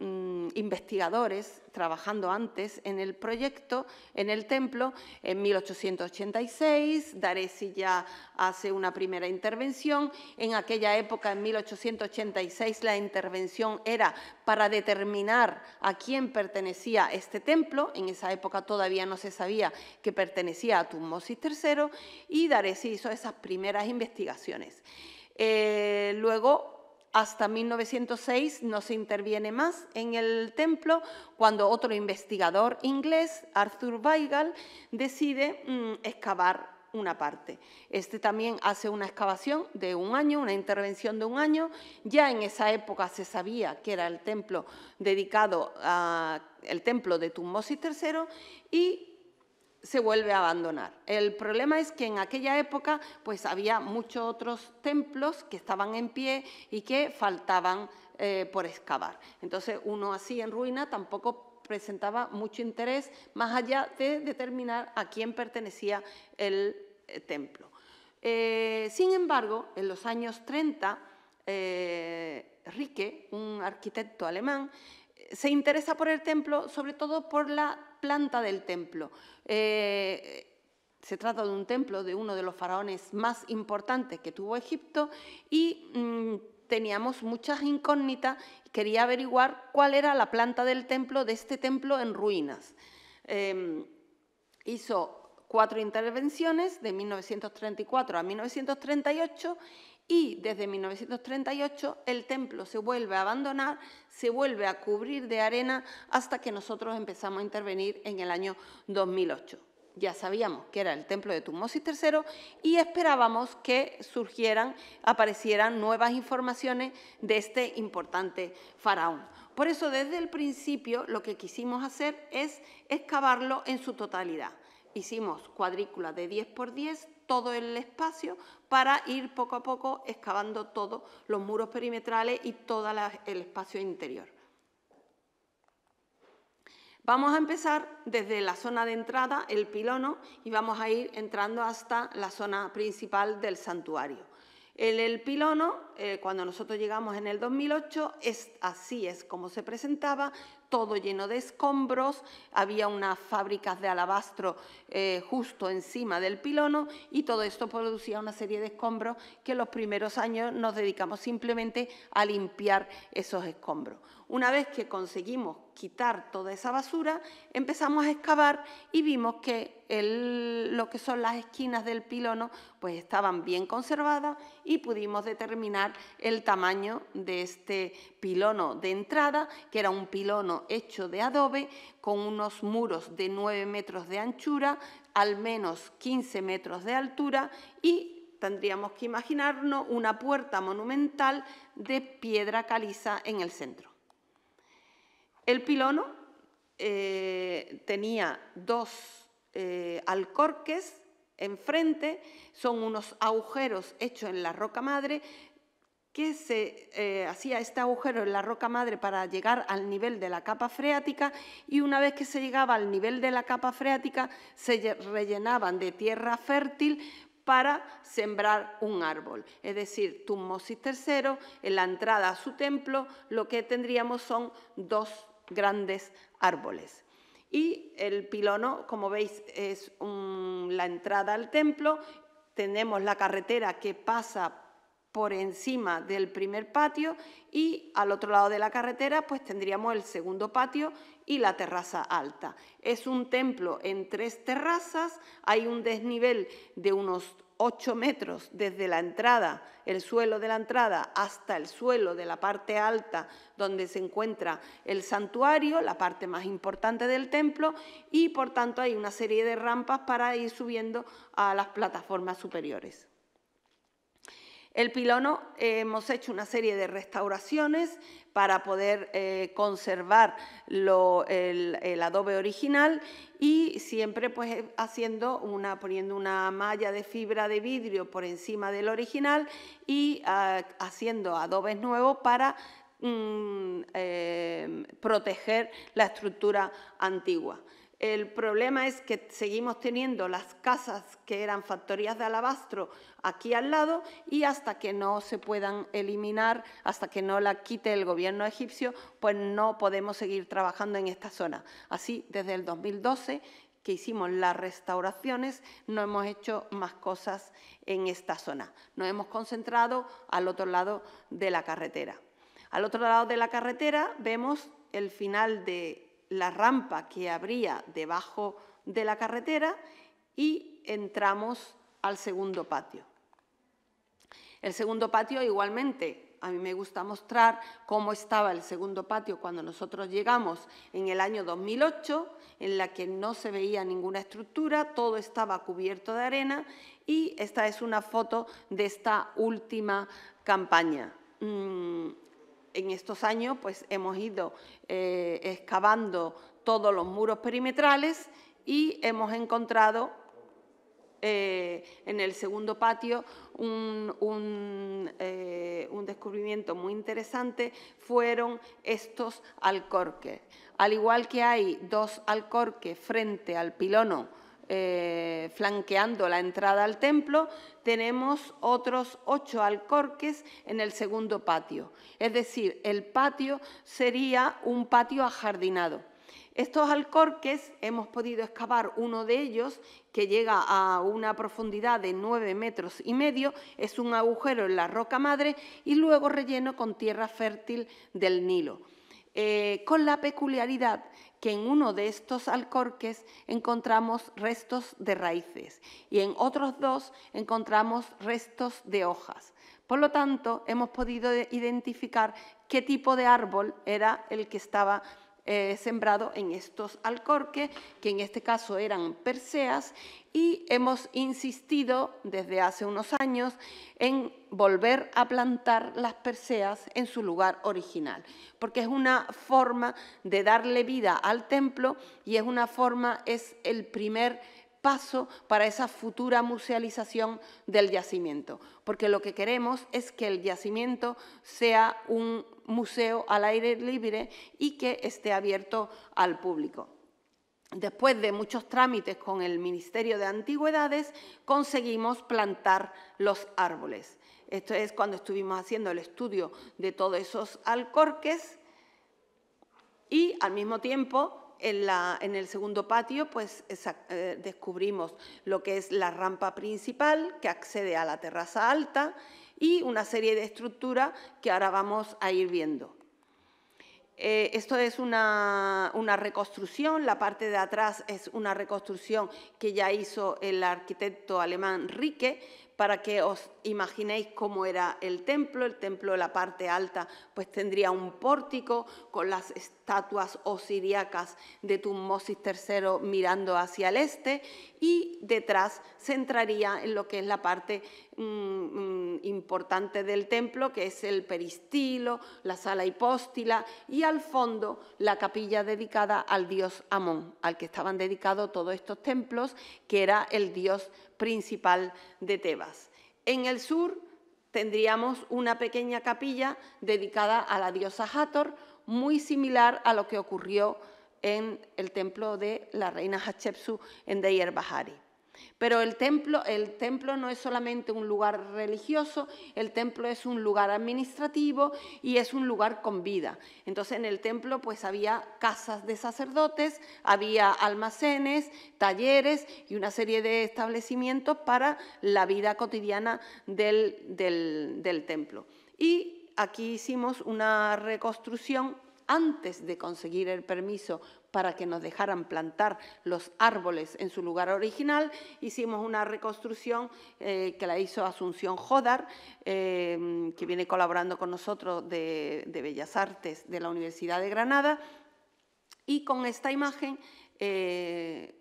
Mm, investigadores trabajando antes en el proyecto, en el templo, en 1886. Daresi ya hace una primera intervención. En aquella época, en 1886, la intervención era para determinar a quién pertenecía este templo. En esa época todavía no se sabía que pertenecía a tumosis III y Daresi hizo esas primeras investigaciones. Eh, luego hasta 1906 no se interviene más en el templo cuando otro investigador inglés, Arthur Weigel, decide mm, excavar una parte. Este también hace una excavación de un año, una intervención de un año. Ya en esa época se sabía que era el templo dedicado al templo de Tummosis III y se vuelve a abandonar. El problema es que en aquella época pues había muchos otros templos que estaban en pie y que faltaban eh, por excavar. Entonces uno así en ruina tampoco presentaba mucho interés más allá de determinar a quién pertenecía el eh, templo. Eh, sin embargo, en los años 30, Rique, un arquitecto alemán, se interesa por el templo, sobre todo por la planta del templo. Eh, se trata de un templo de uno de los faraones más importantes que tuvo Egipto y mm, teníamos muchas incógnitas. Quería averiguar cuál era la planta del templo, de este templo en ruinas. Em, hizo cuatro intervenciones de 1934 a 1938 y desde 1938 el templo se vuelve a abandonar, se vuelve a cubrir de arena hasta que nosotros empezamos a intervenir en el año 2008. Ya sabíamos que era el templo de Tutmosis III y esperábamos que surgieran, aparecieran nuevas informaciones de este importante faraón. Por eso desde el principio lo que quisimos hacer es excavarlo en su totalidad hicimos cuadrículas de 10 por 10, todo el espacio para ir poco a poco excavando todos los muros perimetrales y todo el espacio interior. Vamos a empezar desde la zona de entrada, el pilono, y vamos a ir entrando hasta la zona principal del santuario. En el pilono eh, cuando nosotros llegamos en el 2008, es, así es como se presentaba, todo lleno de escombros, había unas fábricas de alabastro eh, justo encima del pilono y todo esto producía una serie de escombros que los primeros años nos dedicamos simplemente a limpiar esos escombros. Una vez que conseguimos quitar toda esa basura, empezamos a excavar y vimos que lo que son las esquinas del pilono pues estaban bien conservadas y pudimos determinar el tamaño de este pilono de entrada, que era un pilono hecho de adobe con unos muros de 9 metros de anchura, al menos 15 metros de altura y tendríamos que imaginarnos una puerta monumental de piedra caliza en el centro. El pilono eh, tenía dos eh, alcorques enfrente, son unos agujeros hechos en la roca madre que se eh, hacía este agujero en la roca madre para llegar al nivel de la capa freática y una vez que se llegaba al nivel de la capa freática se rellenaban de tierra fértil para sembrar un árbol. Es decir, Tummosis III, en la entrada a su templo, lo que tendríamos son dos grandes árboles. Y el pilono, como veis, es la entrada al templo. Tenemos la carretera que pasa por encima del primer patio y al otro lado de la carretera pues tendríamos el segundo patio y la terraza alta. Es un templo en tres terrazas, hay un desnivel de unos 8 metros desde la entrada, el suelo de la entrada, hasta el suelo de la parte alta donde se encuentra el santuario, la parte más importante del templo, y por tanto hay una serie de rampas para ir subiendo a las plataformas superiores. El pilono eh, hemos hecho una serie de restauraciones para poder eh, conservar el, adobe original y siempre pues, eh, haciendo poniendo una malla de fibra de vidrio por encima del original y ah, haciendo adobes nuevos para mm, proteger la estructura antigua. El problema es que seguimos teniendo las casas que eran factorías de alabastro aquí al lado y hasta que no se puedan eliminar, hasta que no la quite el gobierno egipcio, pues no podemos seguir trabajando en esta zona. Así, desde el 2012 que hicimos las restauraciones, no hemos hecho más cosas en esta zona. Nos hemos concentrado al otro lado de la carretera. Al otro lado de la carretera vemos el final de la rampa que habría debajo de la carretera y entramos al segundo patio. El segundo patio igualmente, a mí me gusta mostrar cómo estaba el segundo patio cuando nosotros llegamos en el año 2008, en la que no se veía ninguna estructura, todo estaba cubierto de arena y esta es una foto de esta última campaña. Mm, en estos años pues, hemos ido eh, excavando todos los muros perimetrales y hemos encontrado eh, en el segundo patio un, eh, un, descubrimiento muy interesante fueron estos alcorques. Al igual que hay dos alcorques frente al pilono eh, flanqueando la entrada al templo, tenemos otros ocho alcorques en el segundo patio. Es decir, el patio sería un patio ajardinado. Estos alcorques hemos podido excavar uno de ellos que llega a una profundidad de nueve metros y medio, es un agujero en la roca madre y luego relleno con tierra fértil del Nilo. Eh, con la peculiaridad que en uno de estos alcorques encontramos restos de raíces y en otros dos encontramos restos de hojas. Por lo tanto, hemos podido identificar qué tipo de árbol era el que estaba eh, sembrado en estos alcorques, que en este caso eran perseas, y hemos insistido desde hace unos años en volver a plantar las perseas en su lugar original, porque es una forma de darle vida al templo y es una forma, es el primer paso para esa futura musealización del yacimiento, porque lo que queremos es que el yacimiento sea un museo al aire libre y que esté abierto al público. Después de muchos trámites con el Ministerio de Antigüedades, conseguimos plantar los árboles. Esto es cuando estuvimos haciendo el estudio de todos esos alcorques y al mismo tiempo en, el segundo patio pues, eh, descubrimos lo que es la rampa principal que accede a la terraza alta y una serie de estructuras que ahora vamos a ir viendo. Eh, esto es una, una, reconstrucción, la parte de atrás es una reconstrucción que ya hizo el arquitecto alemán Rique, para que os imaginéis cómo era el templo. El templo, la parte alta, pues tendría un pórtico con las estatuas osiríacas de Tummosis III mirando hacia el este y detrás se entraría en lo que es la parte mm, mm, importante del templo, que es el peristilo, la sala hipóstila y al fondo la capilla dedicada al dios Amón, al que estaban dedicados todos estos templos, que era el dios principal de Tebas. En el sur tendríamos una pequeña capilla dedicada a la diosa Hathor, muy similar a lo que ocurrió en el templo de la reina Hatshepsut en Deir Bahari. Pero el templo, no es solamente un lugar religioso, el templo es un lugar administrativo y es un lugar con vida. Entonces en el templo pues había casas de sacerdotes, había almacenes, talleres y una serie de establecimientos para la vida cotidiana del, del templo. Y aquí hicimos una reconstrucción antes de conseguir el permiso para que nos dejaran plantar los árboles en su lugar original. Hicimos una reconstrucción eh, que la hizo Asunción Jodar, em, que viene colaborando con nosotros de, Bellas Artes de la Universidad de Granada. Y con esta imagen eh,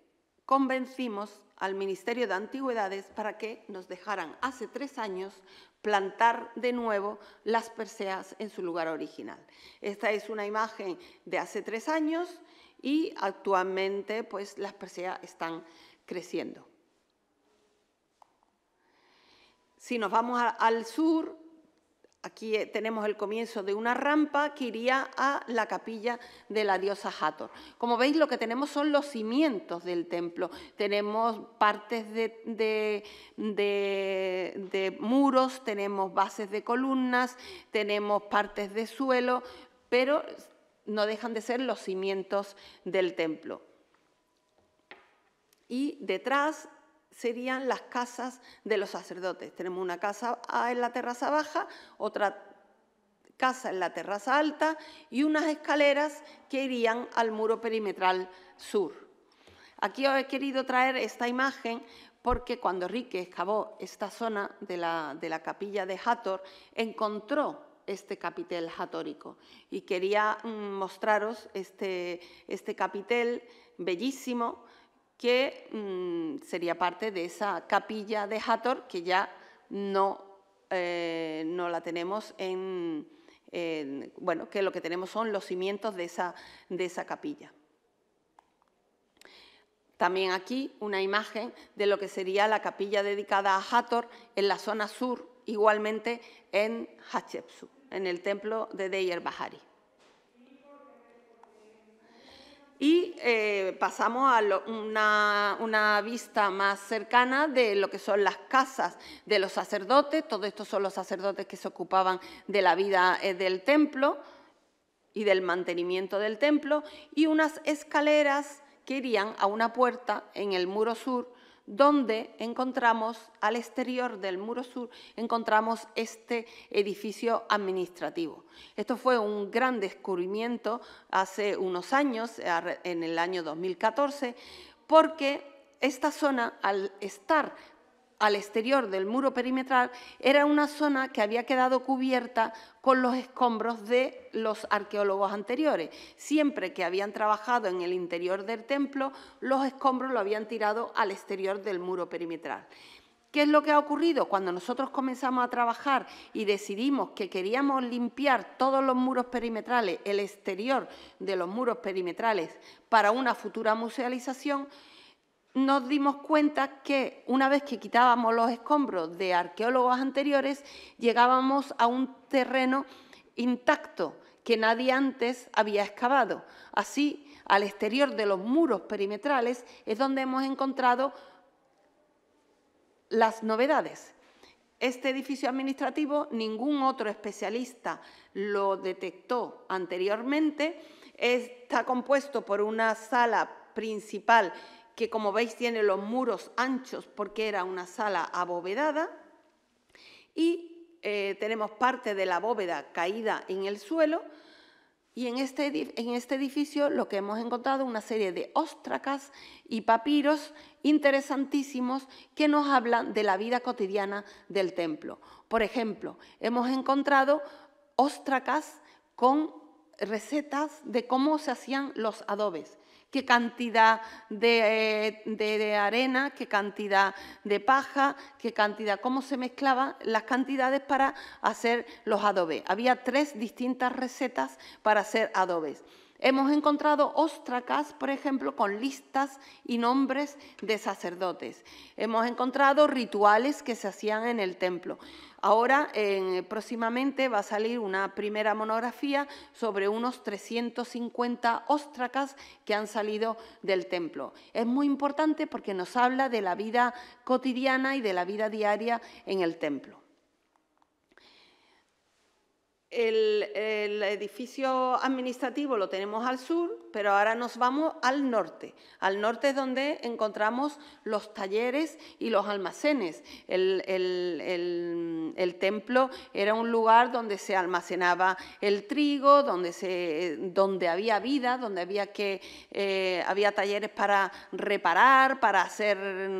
convencimos al Ministerio de Antigüedades para que nos dejaran hace tres años plantar de nuevo las perseas en su lugar original. Esta es una imagen de hace tres años y actualmente pues las perseas están creciendo. Si nos vamos al sur, aquí eh, tenemos el comienzo de una rampa que iría a la capilla de la diosa Hathor. Como veis, lo que tenemos son los cimientos del templo. Tenemos partes de, de muros, tenemos bases de columnas, tenemos partes de suelo, pero no dejan de ser los cimientos del templo. Y detrás serían las casas de los sacerdotes. Tenemos una casa en la terraza baja, otra casa en la terraza alta y unas escaleras que irían al muro perimetral sur. Aquí os he querido traer esta imagen porque cuando Enrique excavó esta zona de la, de la capilla de Hathor, encontró este capitel jatórico y quería mm, mostraros este, este capitel bellísimo que mm, sería parte de esa capilla de Hathor que ya no, eh, no la tenemos en, Bueno, que lo que tenemos son los cimientos de esa, de esa capilla. También aquí una imagen de lo que sería la capilla dedicada a Hathor en la zona sur igualmente en Hatshepsut, en el templo de Deir Bahari. Y eh, pasamos a una, vista más cercana de lo que son las casas de los sacerdotes. Todos estos son los sacerdotes que se ocupaban de la vida eh, del templo y del mantenimiento del templo. Y unas escaleras que irían a una puerta en el muro sur donde encontramos al exterior del muro sur, encontramos este edificio administrativo. Esto fue un gran descubrimiento hace unos años, en el año 2014, porque esta zona, al estar al exterior del muro perimetral era una zona que había quedado cubierta con los escombros de los arqueólogos anteriores. Siempre que habían trabajado en el interior del templo, los escombros lo habían tirado al exterior del muro perimetral. ¿Qué es lo que ha ocurrido? Cuando nosotros comenzamos a trabajar y decidimos que queríamos limpiar todos los muros perimetrales, el exterior de los muros perimetrales, para una futura musealización, nos dimos cuenta que una vez que quitábamos los escombros de arqueólogos anteriores, llegábamos a un terreno intacto que nadie antes había excavado. Así, al exterior de los muros perimetrales es donde hemos encontrado las novedades. Este edificio administrativo ningún otro especialista lo detectó anteriormente. Está compuesto por una sala principal que como veis tiene los muros anchos porque era una sala abovedada y eh, tenemos parte de la bóveda caída en el suelo y en este, en este edificio lo que hemos encontrado una serie de ostracas y papiros interesantísimos que nos hablan de la vida cotidiana del templo. Por ejemplo, hemos encontrado ostracas con recetas de cómo se hacían los adobes qué cantidad eh, de, arena, qué cantidad de paja, qué cantidad, cómo se mezclaban las cantidades para hacer los adobes. Había tres distintas recetas para hacer adobes. Hemos encontrado ostracas, por ejemplo, con listas y nombres de sacerdotes. Hemos encontrado rituales que se hacían en el templo. Ahora, eh, próximamente, va a salir una primera monografía sobre unos 350 ostracas que han salido del templo. Es muy importante porque nos habla de la vida cotidiana y de la vida diaria en el templo el, edificio administrativo lo tenemos al sur, pero ahora nos vamos al norte. Al norte es donde encontramos los talleres y los almacenes. El, templo era un lugar donde se almacenaba el trigo, donde, se, donde había vida, donde había, que, eh, había talleres para reparar, para hacer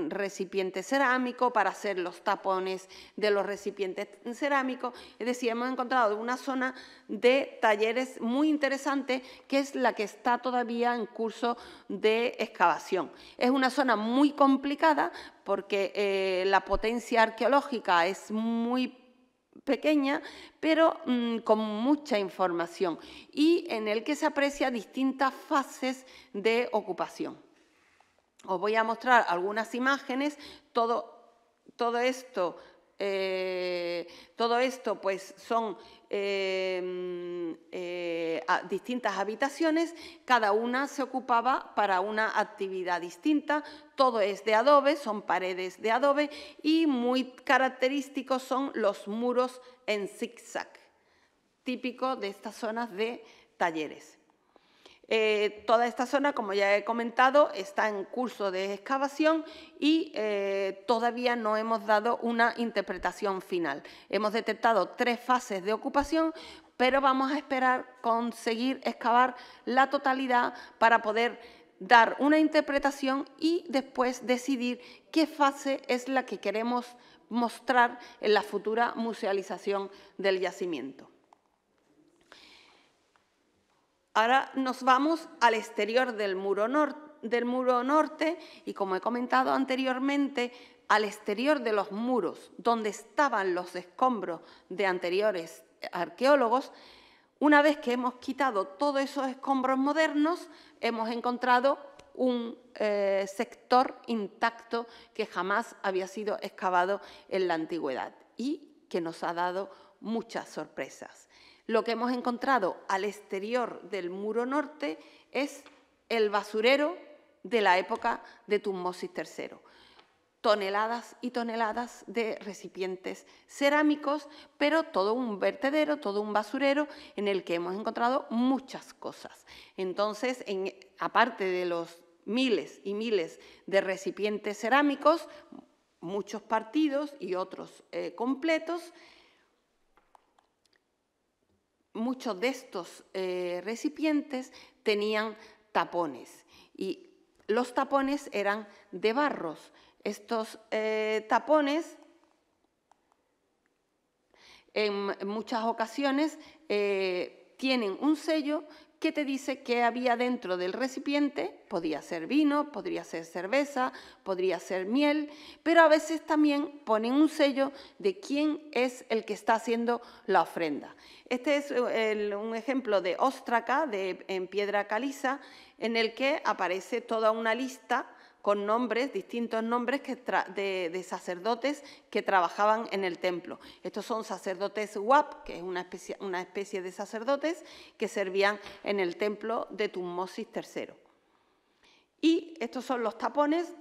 recipientes cerámicos, para hacer los tapones de los recipientes cerámicos. Es decir, hemos encontrado una zona de talleres muy interesante que es la que está todavía en curso de excavación. Es una zona muy complicada porque eh, la potencia arqueológica es muy pequeña, pero mm, con mucha información y en el que se aprecia distintas fases de ocupación. Os voy a mostrar algunas imágenes, todo, todo esto eh, todo esto pues son eh, mm, eh, distintas habitaciones, cada una se ocupaba para una actividad distinta, todo es de adobe, son paredes de adobe y muy característicos son los muros en zigzag, típico de estas zonas de talleres. Eh, toda esta zona, como ya he comentado, está en curso de excavación y eh, todavía no hemos dado una interpretación final. Hemos detectado tres fases de ocupación, pero vamos a esperar conseguir excavar la totalidad para poder dar una interpretación y después decidir qué fase es la que queremos mostrar en la futura musealización del yacimiento. Ahora nos vamos al exterior del muro, norte y, como he comentado anteriormente, al exterior de los muros, donde estaban los escombros de anteriores arqueólogos, una vez que hemos quitado todos esos escombros modernos, hemos encontrado un eh, sector intacto que jamás había sido excavado en la antigüedad y que nos ha dado muchas sorpresas lo que hemos encontrado al exterior del muro norte es el basurero de la época de Tummosis III. Toneladas y toneladas de recipientes cerámicos, pero todo un vertedero, todo un basurero en el que hemos encontrado muchas cosas. Entonces, aparte de los miles y miles de recipientes cerámicos, muchos partidos y otros eh, completos, muchos de estos eh, recipientes tenían tapones y los tapones eran de barros. Estos eh, tapones en muchas ocasiones eh, tienen un sello que te dice qué había dentro del recipiente, podía ser vino, podría ser cerveza, podría ser miel, pero a veces también ponen un sello de quién es el que está haciendo la ofrenda. Este es eh, un ejemplo de ostraca de, en piedra caliza en el que aparece toda una lista con nombres, distintos nombres que de, sacerdotes que trabajaban en el templo. Estos son sacerdotes WAP, que es una especie, una especie de sacerdotes que servían en el templo de Tummosis III. Y estos son los tapones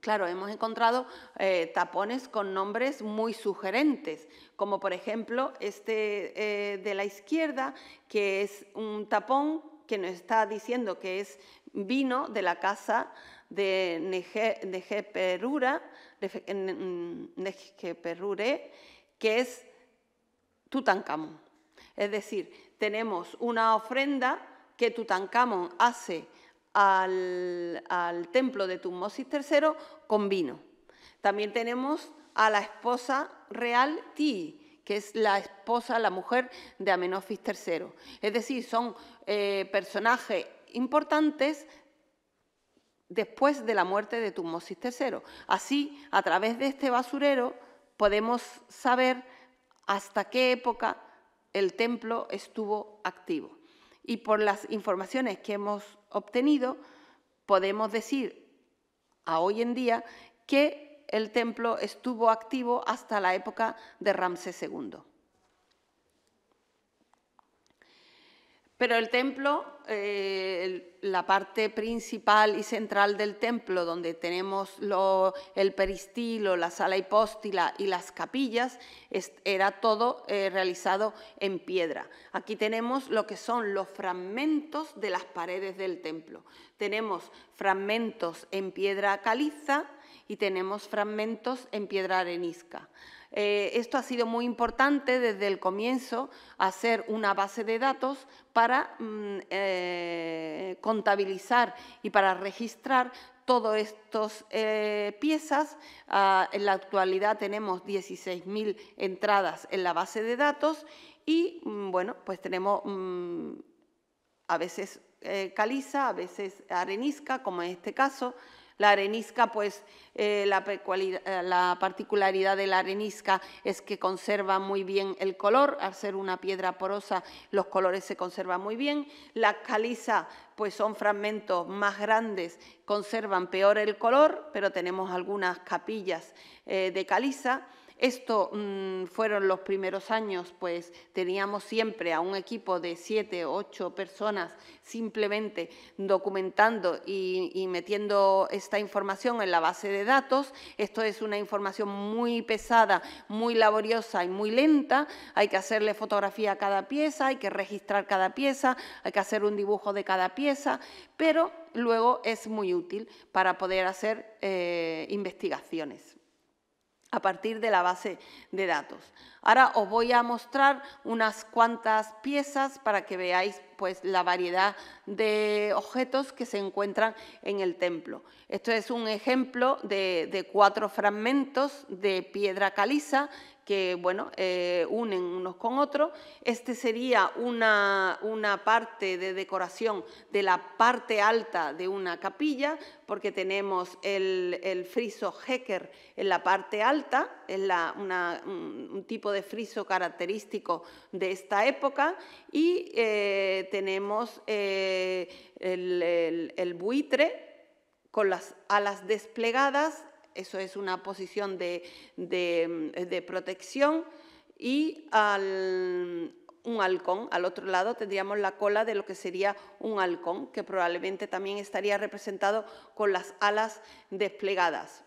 Claro, hemos encontrado eh, tapones con nombres muy sugerentes, como por ejemplo este eh, de la izquierda, que es un tapón que nos está diciendo que es vino de la casa de Negeperure, que es Tutankamón. Es decir, tenemos una ofrenda que Tutankamón hace al, templo de Tutmosis III con vino. También tenemos a la esposa real Ti, que es la esposa, la mujer de Amenofis III. Es decir, son eh, personajes importantes después de la muerte de Tutmosis III. Así, a través de este basurero, podemos saber hasta qué época el templo estuvo activo. Y por las informaciones que hemos obtenido, podemos decir a hoy en día que el templo estuvo activo hasta la época de Ramsés II. Pero el templo, eh, la parte principal y central del templo, donde tenemos el peristilo, la sala hipóstila y las capillas, era todo eh, realizado en piedra. Aquí tenemos lo que son los fragmentos de las paredes del templo. Tenemos fragmentos en piedra caliza y tenemos fragmentos en piedra arenisca. Eh, esto ha sido muy importante desde el comienzo, hacer una base de datos para mm, eh, contabilizar y para registrar todas estas eh, piezas. Ah, en la actualidad tenemos 16.000 entradas en la base de datos y, mm, bueno, pues tenemos mm, a veces caliza, a veces arenisca, como en este caso, la arenisca, pues eh, la, eh, la, particularidad de la arenisca es que conserva muy bien el color, al ser una piedra porosa los colores se conservan muy bien. La caliza, pues son fragmentos más grandes, conservan peor el color, pero tenemos algunas capillas eh, de caliza. Esto mm, fueron los primeros años, pues teníamos siempre a un equipo de siete o ocho personas simplemente documentando y, metiendo esta información en la base de datos. Esto es una información muy pesada, muy laboriosa y muy lenta. Hay que hacerle fotografía a cada pieza, hay que registrar cada pieza, hay que hacer un dibujo de cada pieza, pero luego es muy útil para poder hacer eh, investigaciones a partir de la base de datos. Ahora os voy a mostrar unas cuantas piezas para que veáis pues, la variedad de objetos que se encuentran en el templo. Esto es un ejemplo de, de cuatro fragmentos de piedra caliza que bueno, eh, unen unos con otros. Este sería una, una parte de decoración de la parte alta de una capilla, porque tenemos el, friso Hecker en la parte alta, es la, un, tipo de friso característico de esta época, y eh, tenemos eh, el buitre con las alas desplegadas eso es una posición mm, de, protección y al, un halcón. Al otro lado tendríamos la cola de lo que sería un halcón, que probablemente también estaría representado con las alas desplegadas.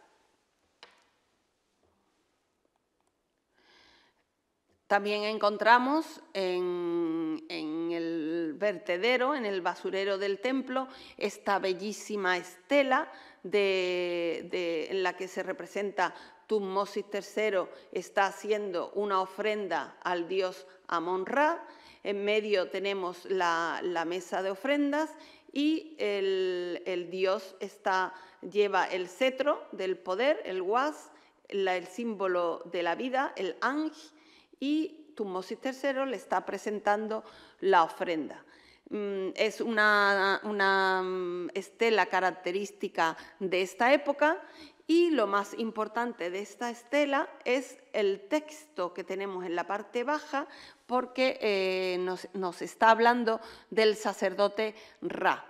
También encontramos en, en el vertedero, en el basurero del templo, esta bellísima estela de, en la que se representa tumosis III está haciendo una ofrenda al dios Amon-Ra. En medio tenemos la, mesa de ofrendas y el, dios está, lleva el cetro del poder, el was, el símbolo de la vida, el anj, y Tutmosis III le está presentando la ofrenda. Mm, es una, mm, estela característica de esta época y lo más importante de esta estela es el texto que tenemos en la parte baja, porque eh, nos, está hablando del sacerdote Ra.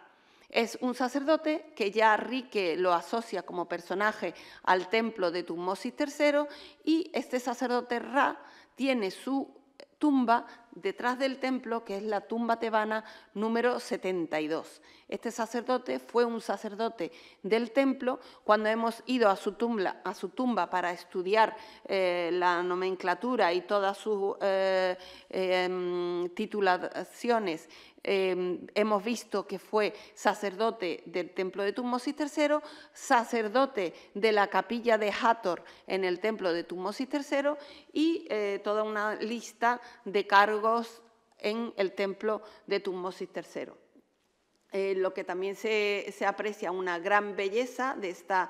Es un sacerdote que ya Rique lo asocia como personaje al templo de Tutmosis III y este sacerdote Ra tiene su tumba detrás del templo, que es la tumba tebana número 72. Este sacerdote fue un sacerdote del templo. Cuando hemos ido a su tumba, a su tumba para estudiar eh, la nomenclatura y todas sus eh, em, titulaciones Em, hemos visto que fue sacerdote del templo de Tummosis III, sacerdote de la capilla de Hathor en el templo de Tummosis III y eh, toda una lista de cargos en el templo de Tummosis III. Eh, lo que también se, aprecia una gran belleza de esta,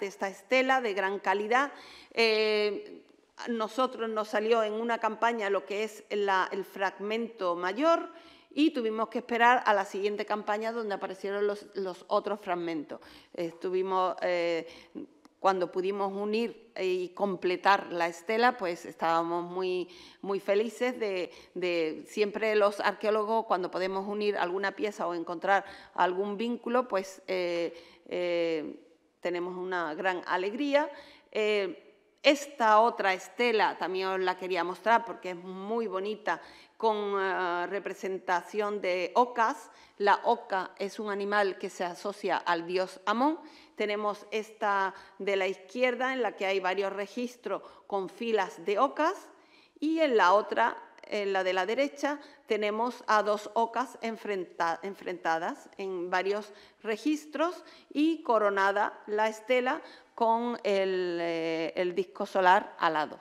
estela de gran calidad. Eh, nosotros nos salió en una campaña lo que es el fragmento mayor y tuvimos que esperar a la siguiente campaña donde aparecieron los, otros fragmentos. Estuvimos, eh, cuando pudimos unir y completar la estela, pues estábamos muy, muy felices de, siempre los arqueólogos, cuando podemos unir alguna pieza o encontrar algún vínculo, pues eh, eh, tenemos una gran alegría. Esta otra estela también la quería mostrar porque es muy bonita, con eh, representación de ocas. La oca es un animal que se asocia al dios Amón. Tenemos esta de la izquierda en la que hay varios registros con filas de ocas y en la otra, en la de la derecha, tenemos a dos ocas enfrentadas en varios registros y coronada la estela con eh, el, disco solar al lado.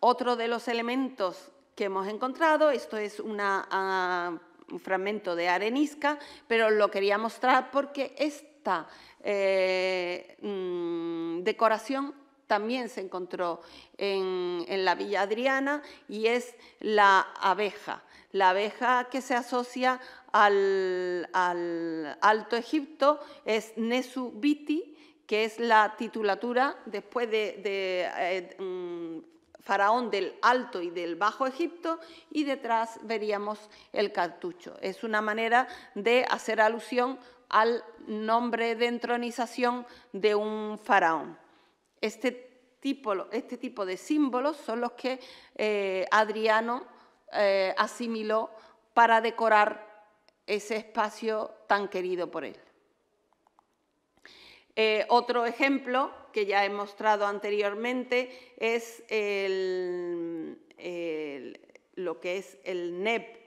Otro de los elementos que hemos encontrado, esto es ah, un fragmento de arenisca, pero lo quería mostrar porque esta eh, mm, decoración también se encontró en, la Villa Adriana y es la abeja. La abeja que se asocia al, Alto Egipto es Nesu que es la titulatura después de, eh, mm, faraón del Alto y del Bajo Egipto y detrás veríamos el cartucho. Es una manera de hacer alusión al nombre de entronización de un faraón. Este tipo, este tipo de símbolos son los que eh, Adriano eh, asimiló para decorar ese espacio tan querido por él. Eh, otro ejemplo que ya he mostrado anteriormente es lo que es el NEP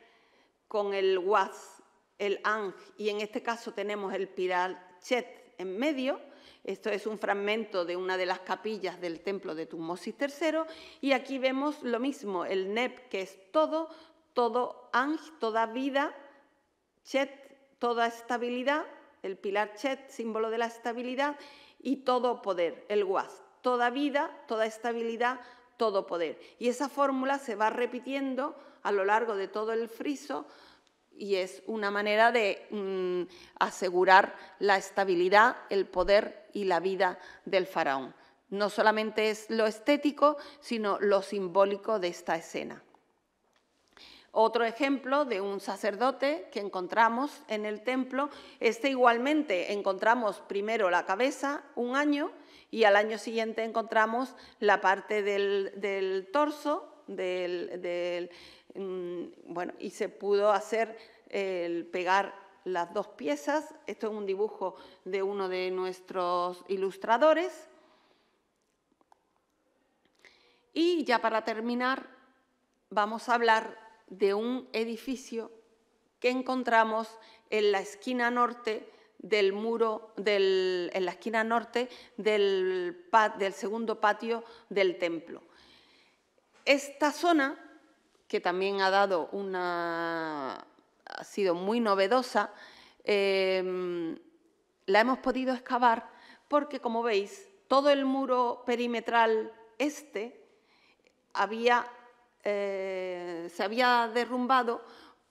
con el WAS, el ANG, y en este caso tenemos el piral CHET en medio, esto es un fragmento de una de las capillas del templo de Tummosis III y aquí vemos lo mismo, el Neb, que es todo, todo Ang, toda vida, Chet, toda estabilidad, el pilar Chet, símbolo de la estabilidad, y todo poder, el guas, toda vida, toda estabilidad, todo poder. Y esa fórmula se va repitiendo a lo largo de todo el friso y es una manera de mm, asegurar la estabilidad, el poder y la vida del faraón. No solamente es lo estético, sino lo simbólico de esta escena. Otro ejemplo de un sacerdote que encontramos en el templo, este igualmente encontramos primero la cabeza un año y al año siguiente encontramos la parte del, torso, del, Mm, bueno, y se pudo hacer el pegar las dos piezas. Esto es un dibujo de uno de nuestros ilustradores. Y ya para terminar, vamos a hablar de un edificio que encontramos en la esquina norte del muro, en la esquina norte del, del segundo patio del templo. Esta zona que también ha dado una. ha sido muy novedosa, em, la hemos podido excavar porque, como veis, todo el muro perimetral este había, eh, se había derrumbado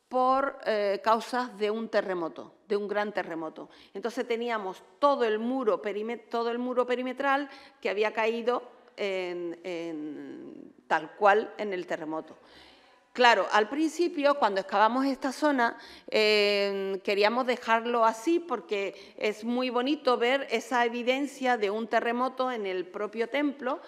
por eh, causas de un terremoto, de un gran terremoto. Entonces teníamos todo el muro, todo el muro perimetral que había caído tal cual en el terremoto. Claro, al principio, cuando excavamos esta zona, eh, queríamos dejarlo así porque es muy bonito ver esa evidencia de un terremoto en el propio templo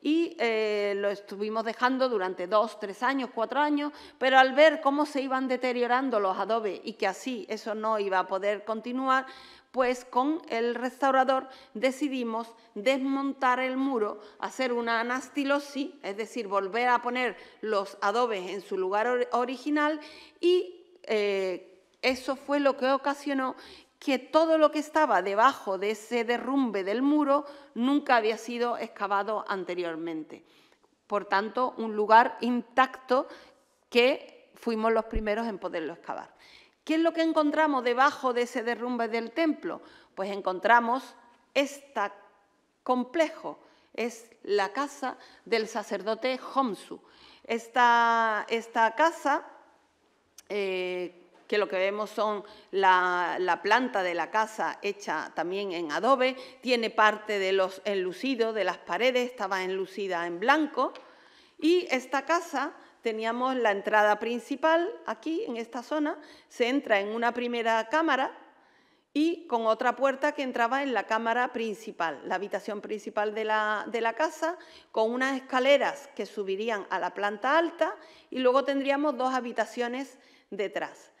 y eh, lo estuvimos dejando durante dos, tres años, cuatro años, pero al ver cómo se iban deteriorando los adobes y que así eso no iba a poder continuar, pues con el restaurador decidimos desmontar el muro, hacer una anastilosis, es decir, volver a poner los adobes en su lugar original y eh, eso fue lo que ocasionó que todo lo que estaba debajo de ese derrumbe del muro nunca había sido excavado anteriormente. Por tanto, un lugar intacto que fuimos los primeros en poderlo excavar. ¿Qué es lo que encontramos debajo de ese derrumbe del templo? Pues encontramos este complejo, es la casa del sacerdote Homsu. Esta, esta casa, eh, que lo que vemos son la, la, planta de la casa hecha también en adobe, tiene parte de los enlucidos de las paredes, estaba enlucida en blanco, y esta casa teníamos la entrada principal aquí, en esta zona, se entra en una primera cámara y con otra puerta que entraba en la cámara principal, la habitación principal de la, de la casa, con unas escaleras que subirían a la planta alta y luego tendríamos dos habitaciones detrás.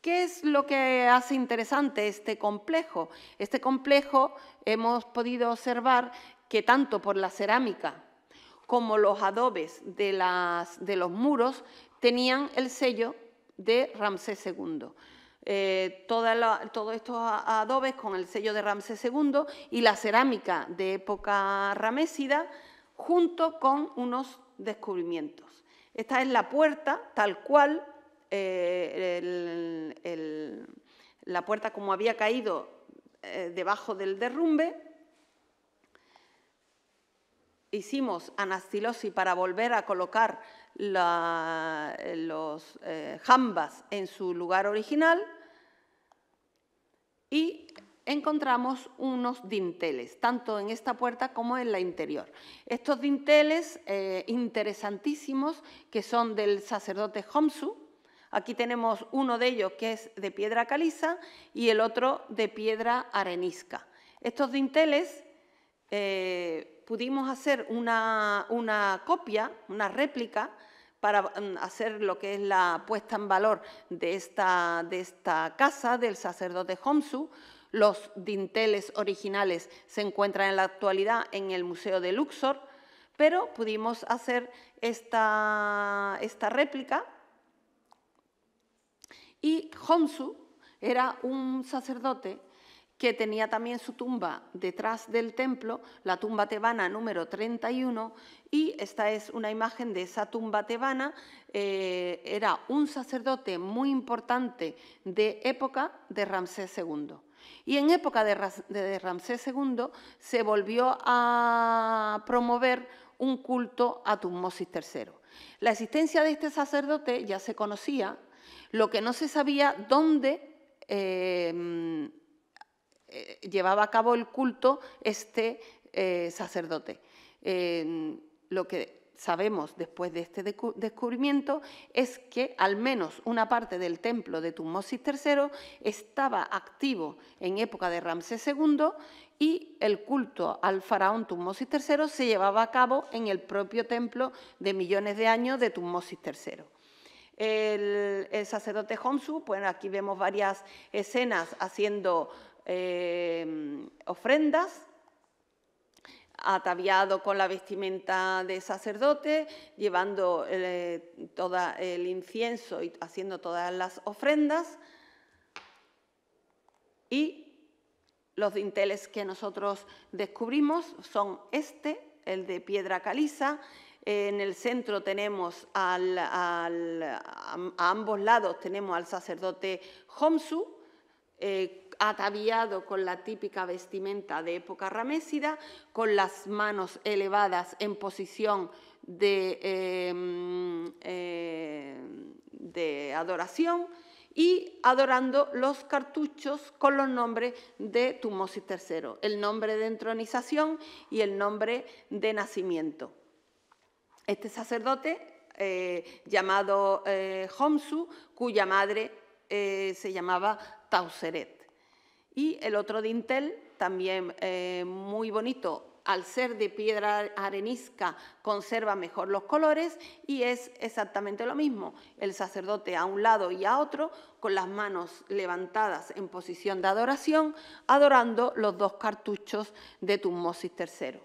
¿Qué es lo que hace interesante este complejo? Este complejo hemos podido observar que tanto por la cerámica como los adobes de, los muros tenían el sello de Ramsés II. Eh, todos estos adobes con el sello de Ramsés II y la cerámica de época ramésida junto con unos descubrimientos. Esta es la puerta tal cual, eh, la puerta como había caído eh, debajo del derrumbe, hicimos anastilosis para volver a colocar eh, los eh, jambas en su lugar original y encontramos unos dinteles, tanto en esta puerta como en la interior. Estos dinteles eh, interesantísimos que son del sacerdote Homsu. Aquí tenemos uno de ellos que es de piedra caliza y el otro de piedra arenisca. Estos dinteles pudimos hacer una, copia, una réplica, para mm, hacer lo que es la puesta en valor de esta, de casa del sacerdote Homsu. Los dinteles originales se encuentran en la actualidad en el Museo de Luxor, pero pudimos hacer esta, esta réplica. Y Homsu era un sacerdote que tenía también su tumba detrás del templo, la tumba tebana número 31, y esta es una imagen de esa tumba tebana. Eh, era un sacerdote muy importante de época de Ramsés II. Y en época de, Ramsés II se volvió a promover un culto a Tutmosis III. La existencia de este sacerdote ya se conocía, lo que no se sabía dónde eh, eh, llevaba a cabo el culto este eh, sacerdote. Eh, lo que sabemos después de este descubrimiento es que al menos una parte del templo de Tummosis III estaba activo en época de Ramsés II y el culto al faraón Tummosis III se llevaba a cabo en el propio templo de millones de años de Tummosis III. El, el, sacerdote Homsu, pues aquí vemos varias escenas haciendo eh, ofrendas, ataviado con la vestimenta de sacerdote, llevando eh, todo el incienso y haciendo todas las ofrendas. Y los dinteles que nosotros descubrimos son este, el de piedra caliza. En el centro tenemos al, a ambos lados tenemos al sacerdote Homsu, eh, ataviado con la típica vestimenta de época ramésida, con las manos elevadas en posición de, em, em, adoración y adorando los cartuchos con los nombres de Tumosis III, el nombre de entronización y el nombre de nacimiento. Este sacerdote, eh, llamado eh, Homsu, cuya madre eh, se llamaba Tauseret. Y el otro dintel, también eh, muy bonito, al ser de piedra arenisca conserva mejor los colores y es exactamente lo mismo, el sacerdote a un lado y a otro, con las manos levantadas en posición de adoración, adorando los dos cartuchos de Tummosis III.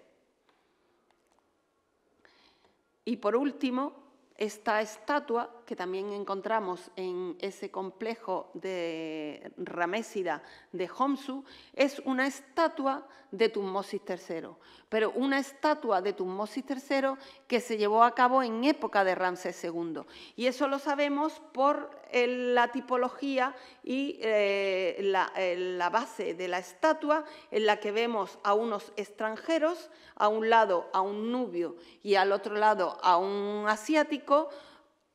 Y por último, esta estatua que también encontramos en ese complejo de Ramésida de Homsu es una estatua de Tummosis III, pero una estatua de Tummosis III que se llevó a cabo en época de Ramsés II. Y eso lo sabemos por eh, la tipología y eh, la, eh, la base de la estatua en la que vemos a unos extranjeros, a un lado a un nubio y al otro lado a un asiático,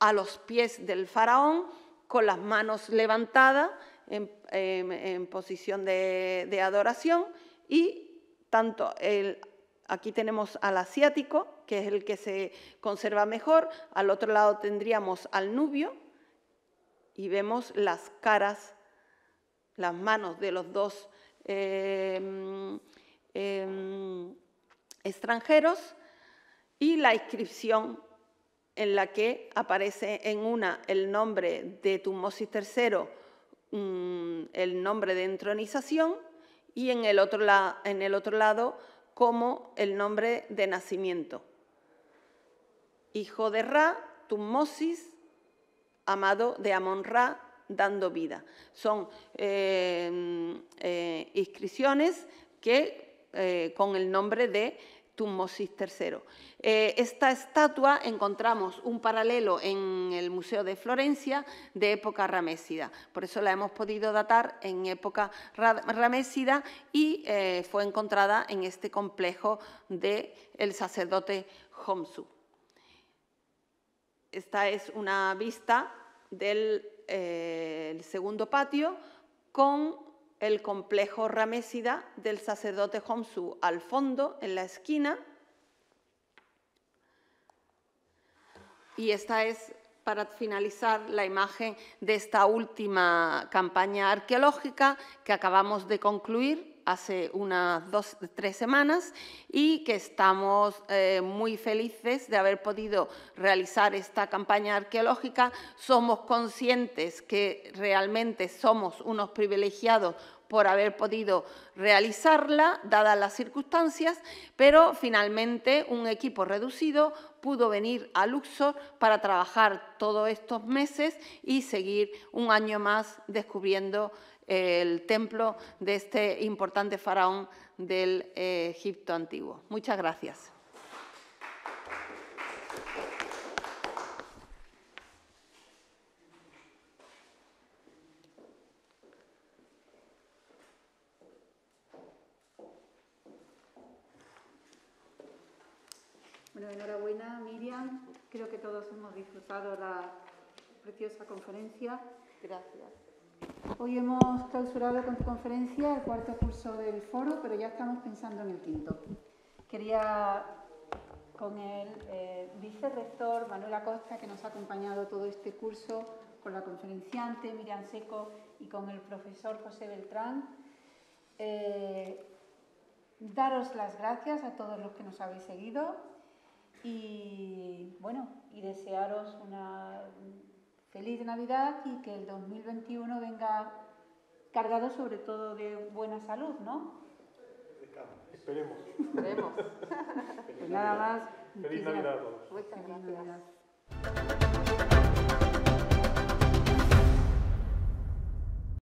a los pies del faraón con las manos levantadas en, posición de, adoración y tanto el, aquí tenemos al asiático, que es el que se conserva mejor, al otro lado tendríamos al nubio y vemos las caras, las manos de los dos em, em, extranjeros y la inscripción en la que aparece en una el nombre de Tummosis III, mm, el nombre de entronización, y en el otro, lado como el nombre de nacimiento. Hijo de Ra, Tummosis, amado de Amon Ra, dando vida. Son eh, mm, eh, inscripciones que eh, con el nombre de Tummosis III. Eh, esta estatua encontramos un paralelo en el Museo de Florencia de época ramésida, por eso la hemos podido datar en época ramésida y eh, fue encontrada en este complejo del el sacerdote Homsu. Esta es una vista del eh, segundo patio con el complejo ramesida del sacerdote Homsu al fondo, en la esquina. Y esta es, para finalizar, la imagen de esta última campaña arqueológica que acabamos de concluir hace unas dos, tres semanas y que estamos eh, muy felices de haber podido realizar esta campaña arqueológica. Somos conscientes que realmente somos unos privilegiados por haber podido realizarla, dadas las circunstancias, pero finalmente un equipo reducido pudo venir a Luxor para trabajar todos estos meses y seguir un año más descubriendo el templo de este importante faraón del eh, Egipto antiguo. Muchas gracias. Bueno, enhorabuena Miriam, creo que todos hemos disfrutado la preciosa conferencia. Gracias. Hoy hemos clausurado con su conferencia el cuarto curso del foro, pero ya estamos pensando en el quinto. Quería con el eh, vicerrector Manuel Acosta, que nos ha acompañado todo este curso, con la conferenciante Miriam Seco y con el profesor José Beltrán. Eh, daros las gracias a todos los que nos habéis seguido y bueno, y desearos una feliz Navidad y que el 2021 venga cargado sobre todo de buena salud, ¿no? Esperemos. Esperemos. Pues nada más. Feliz Navidad a todos. Muchas gracias.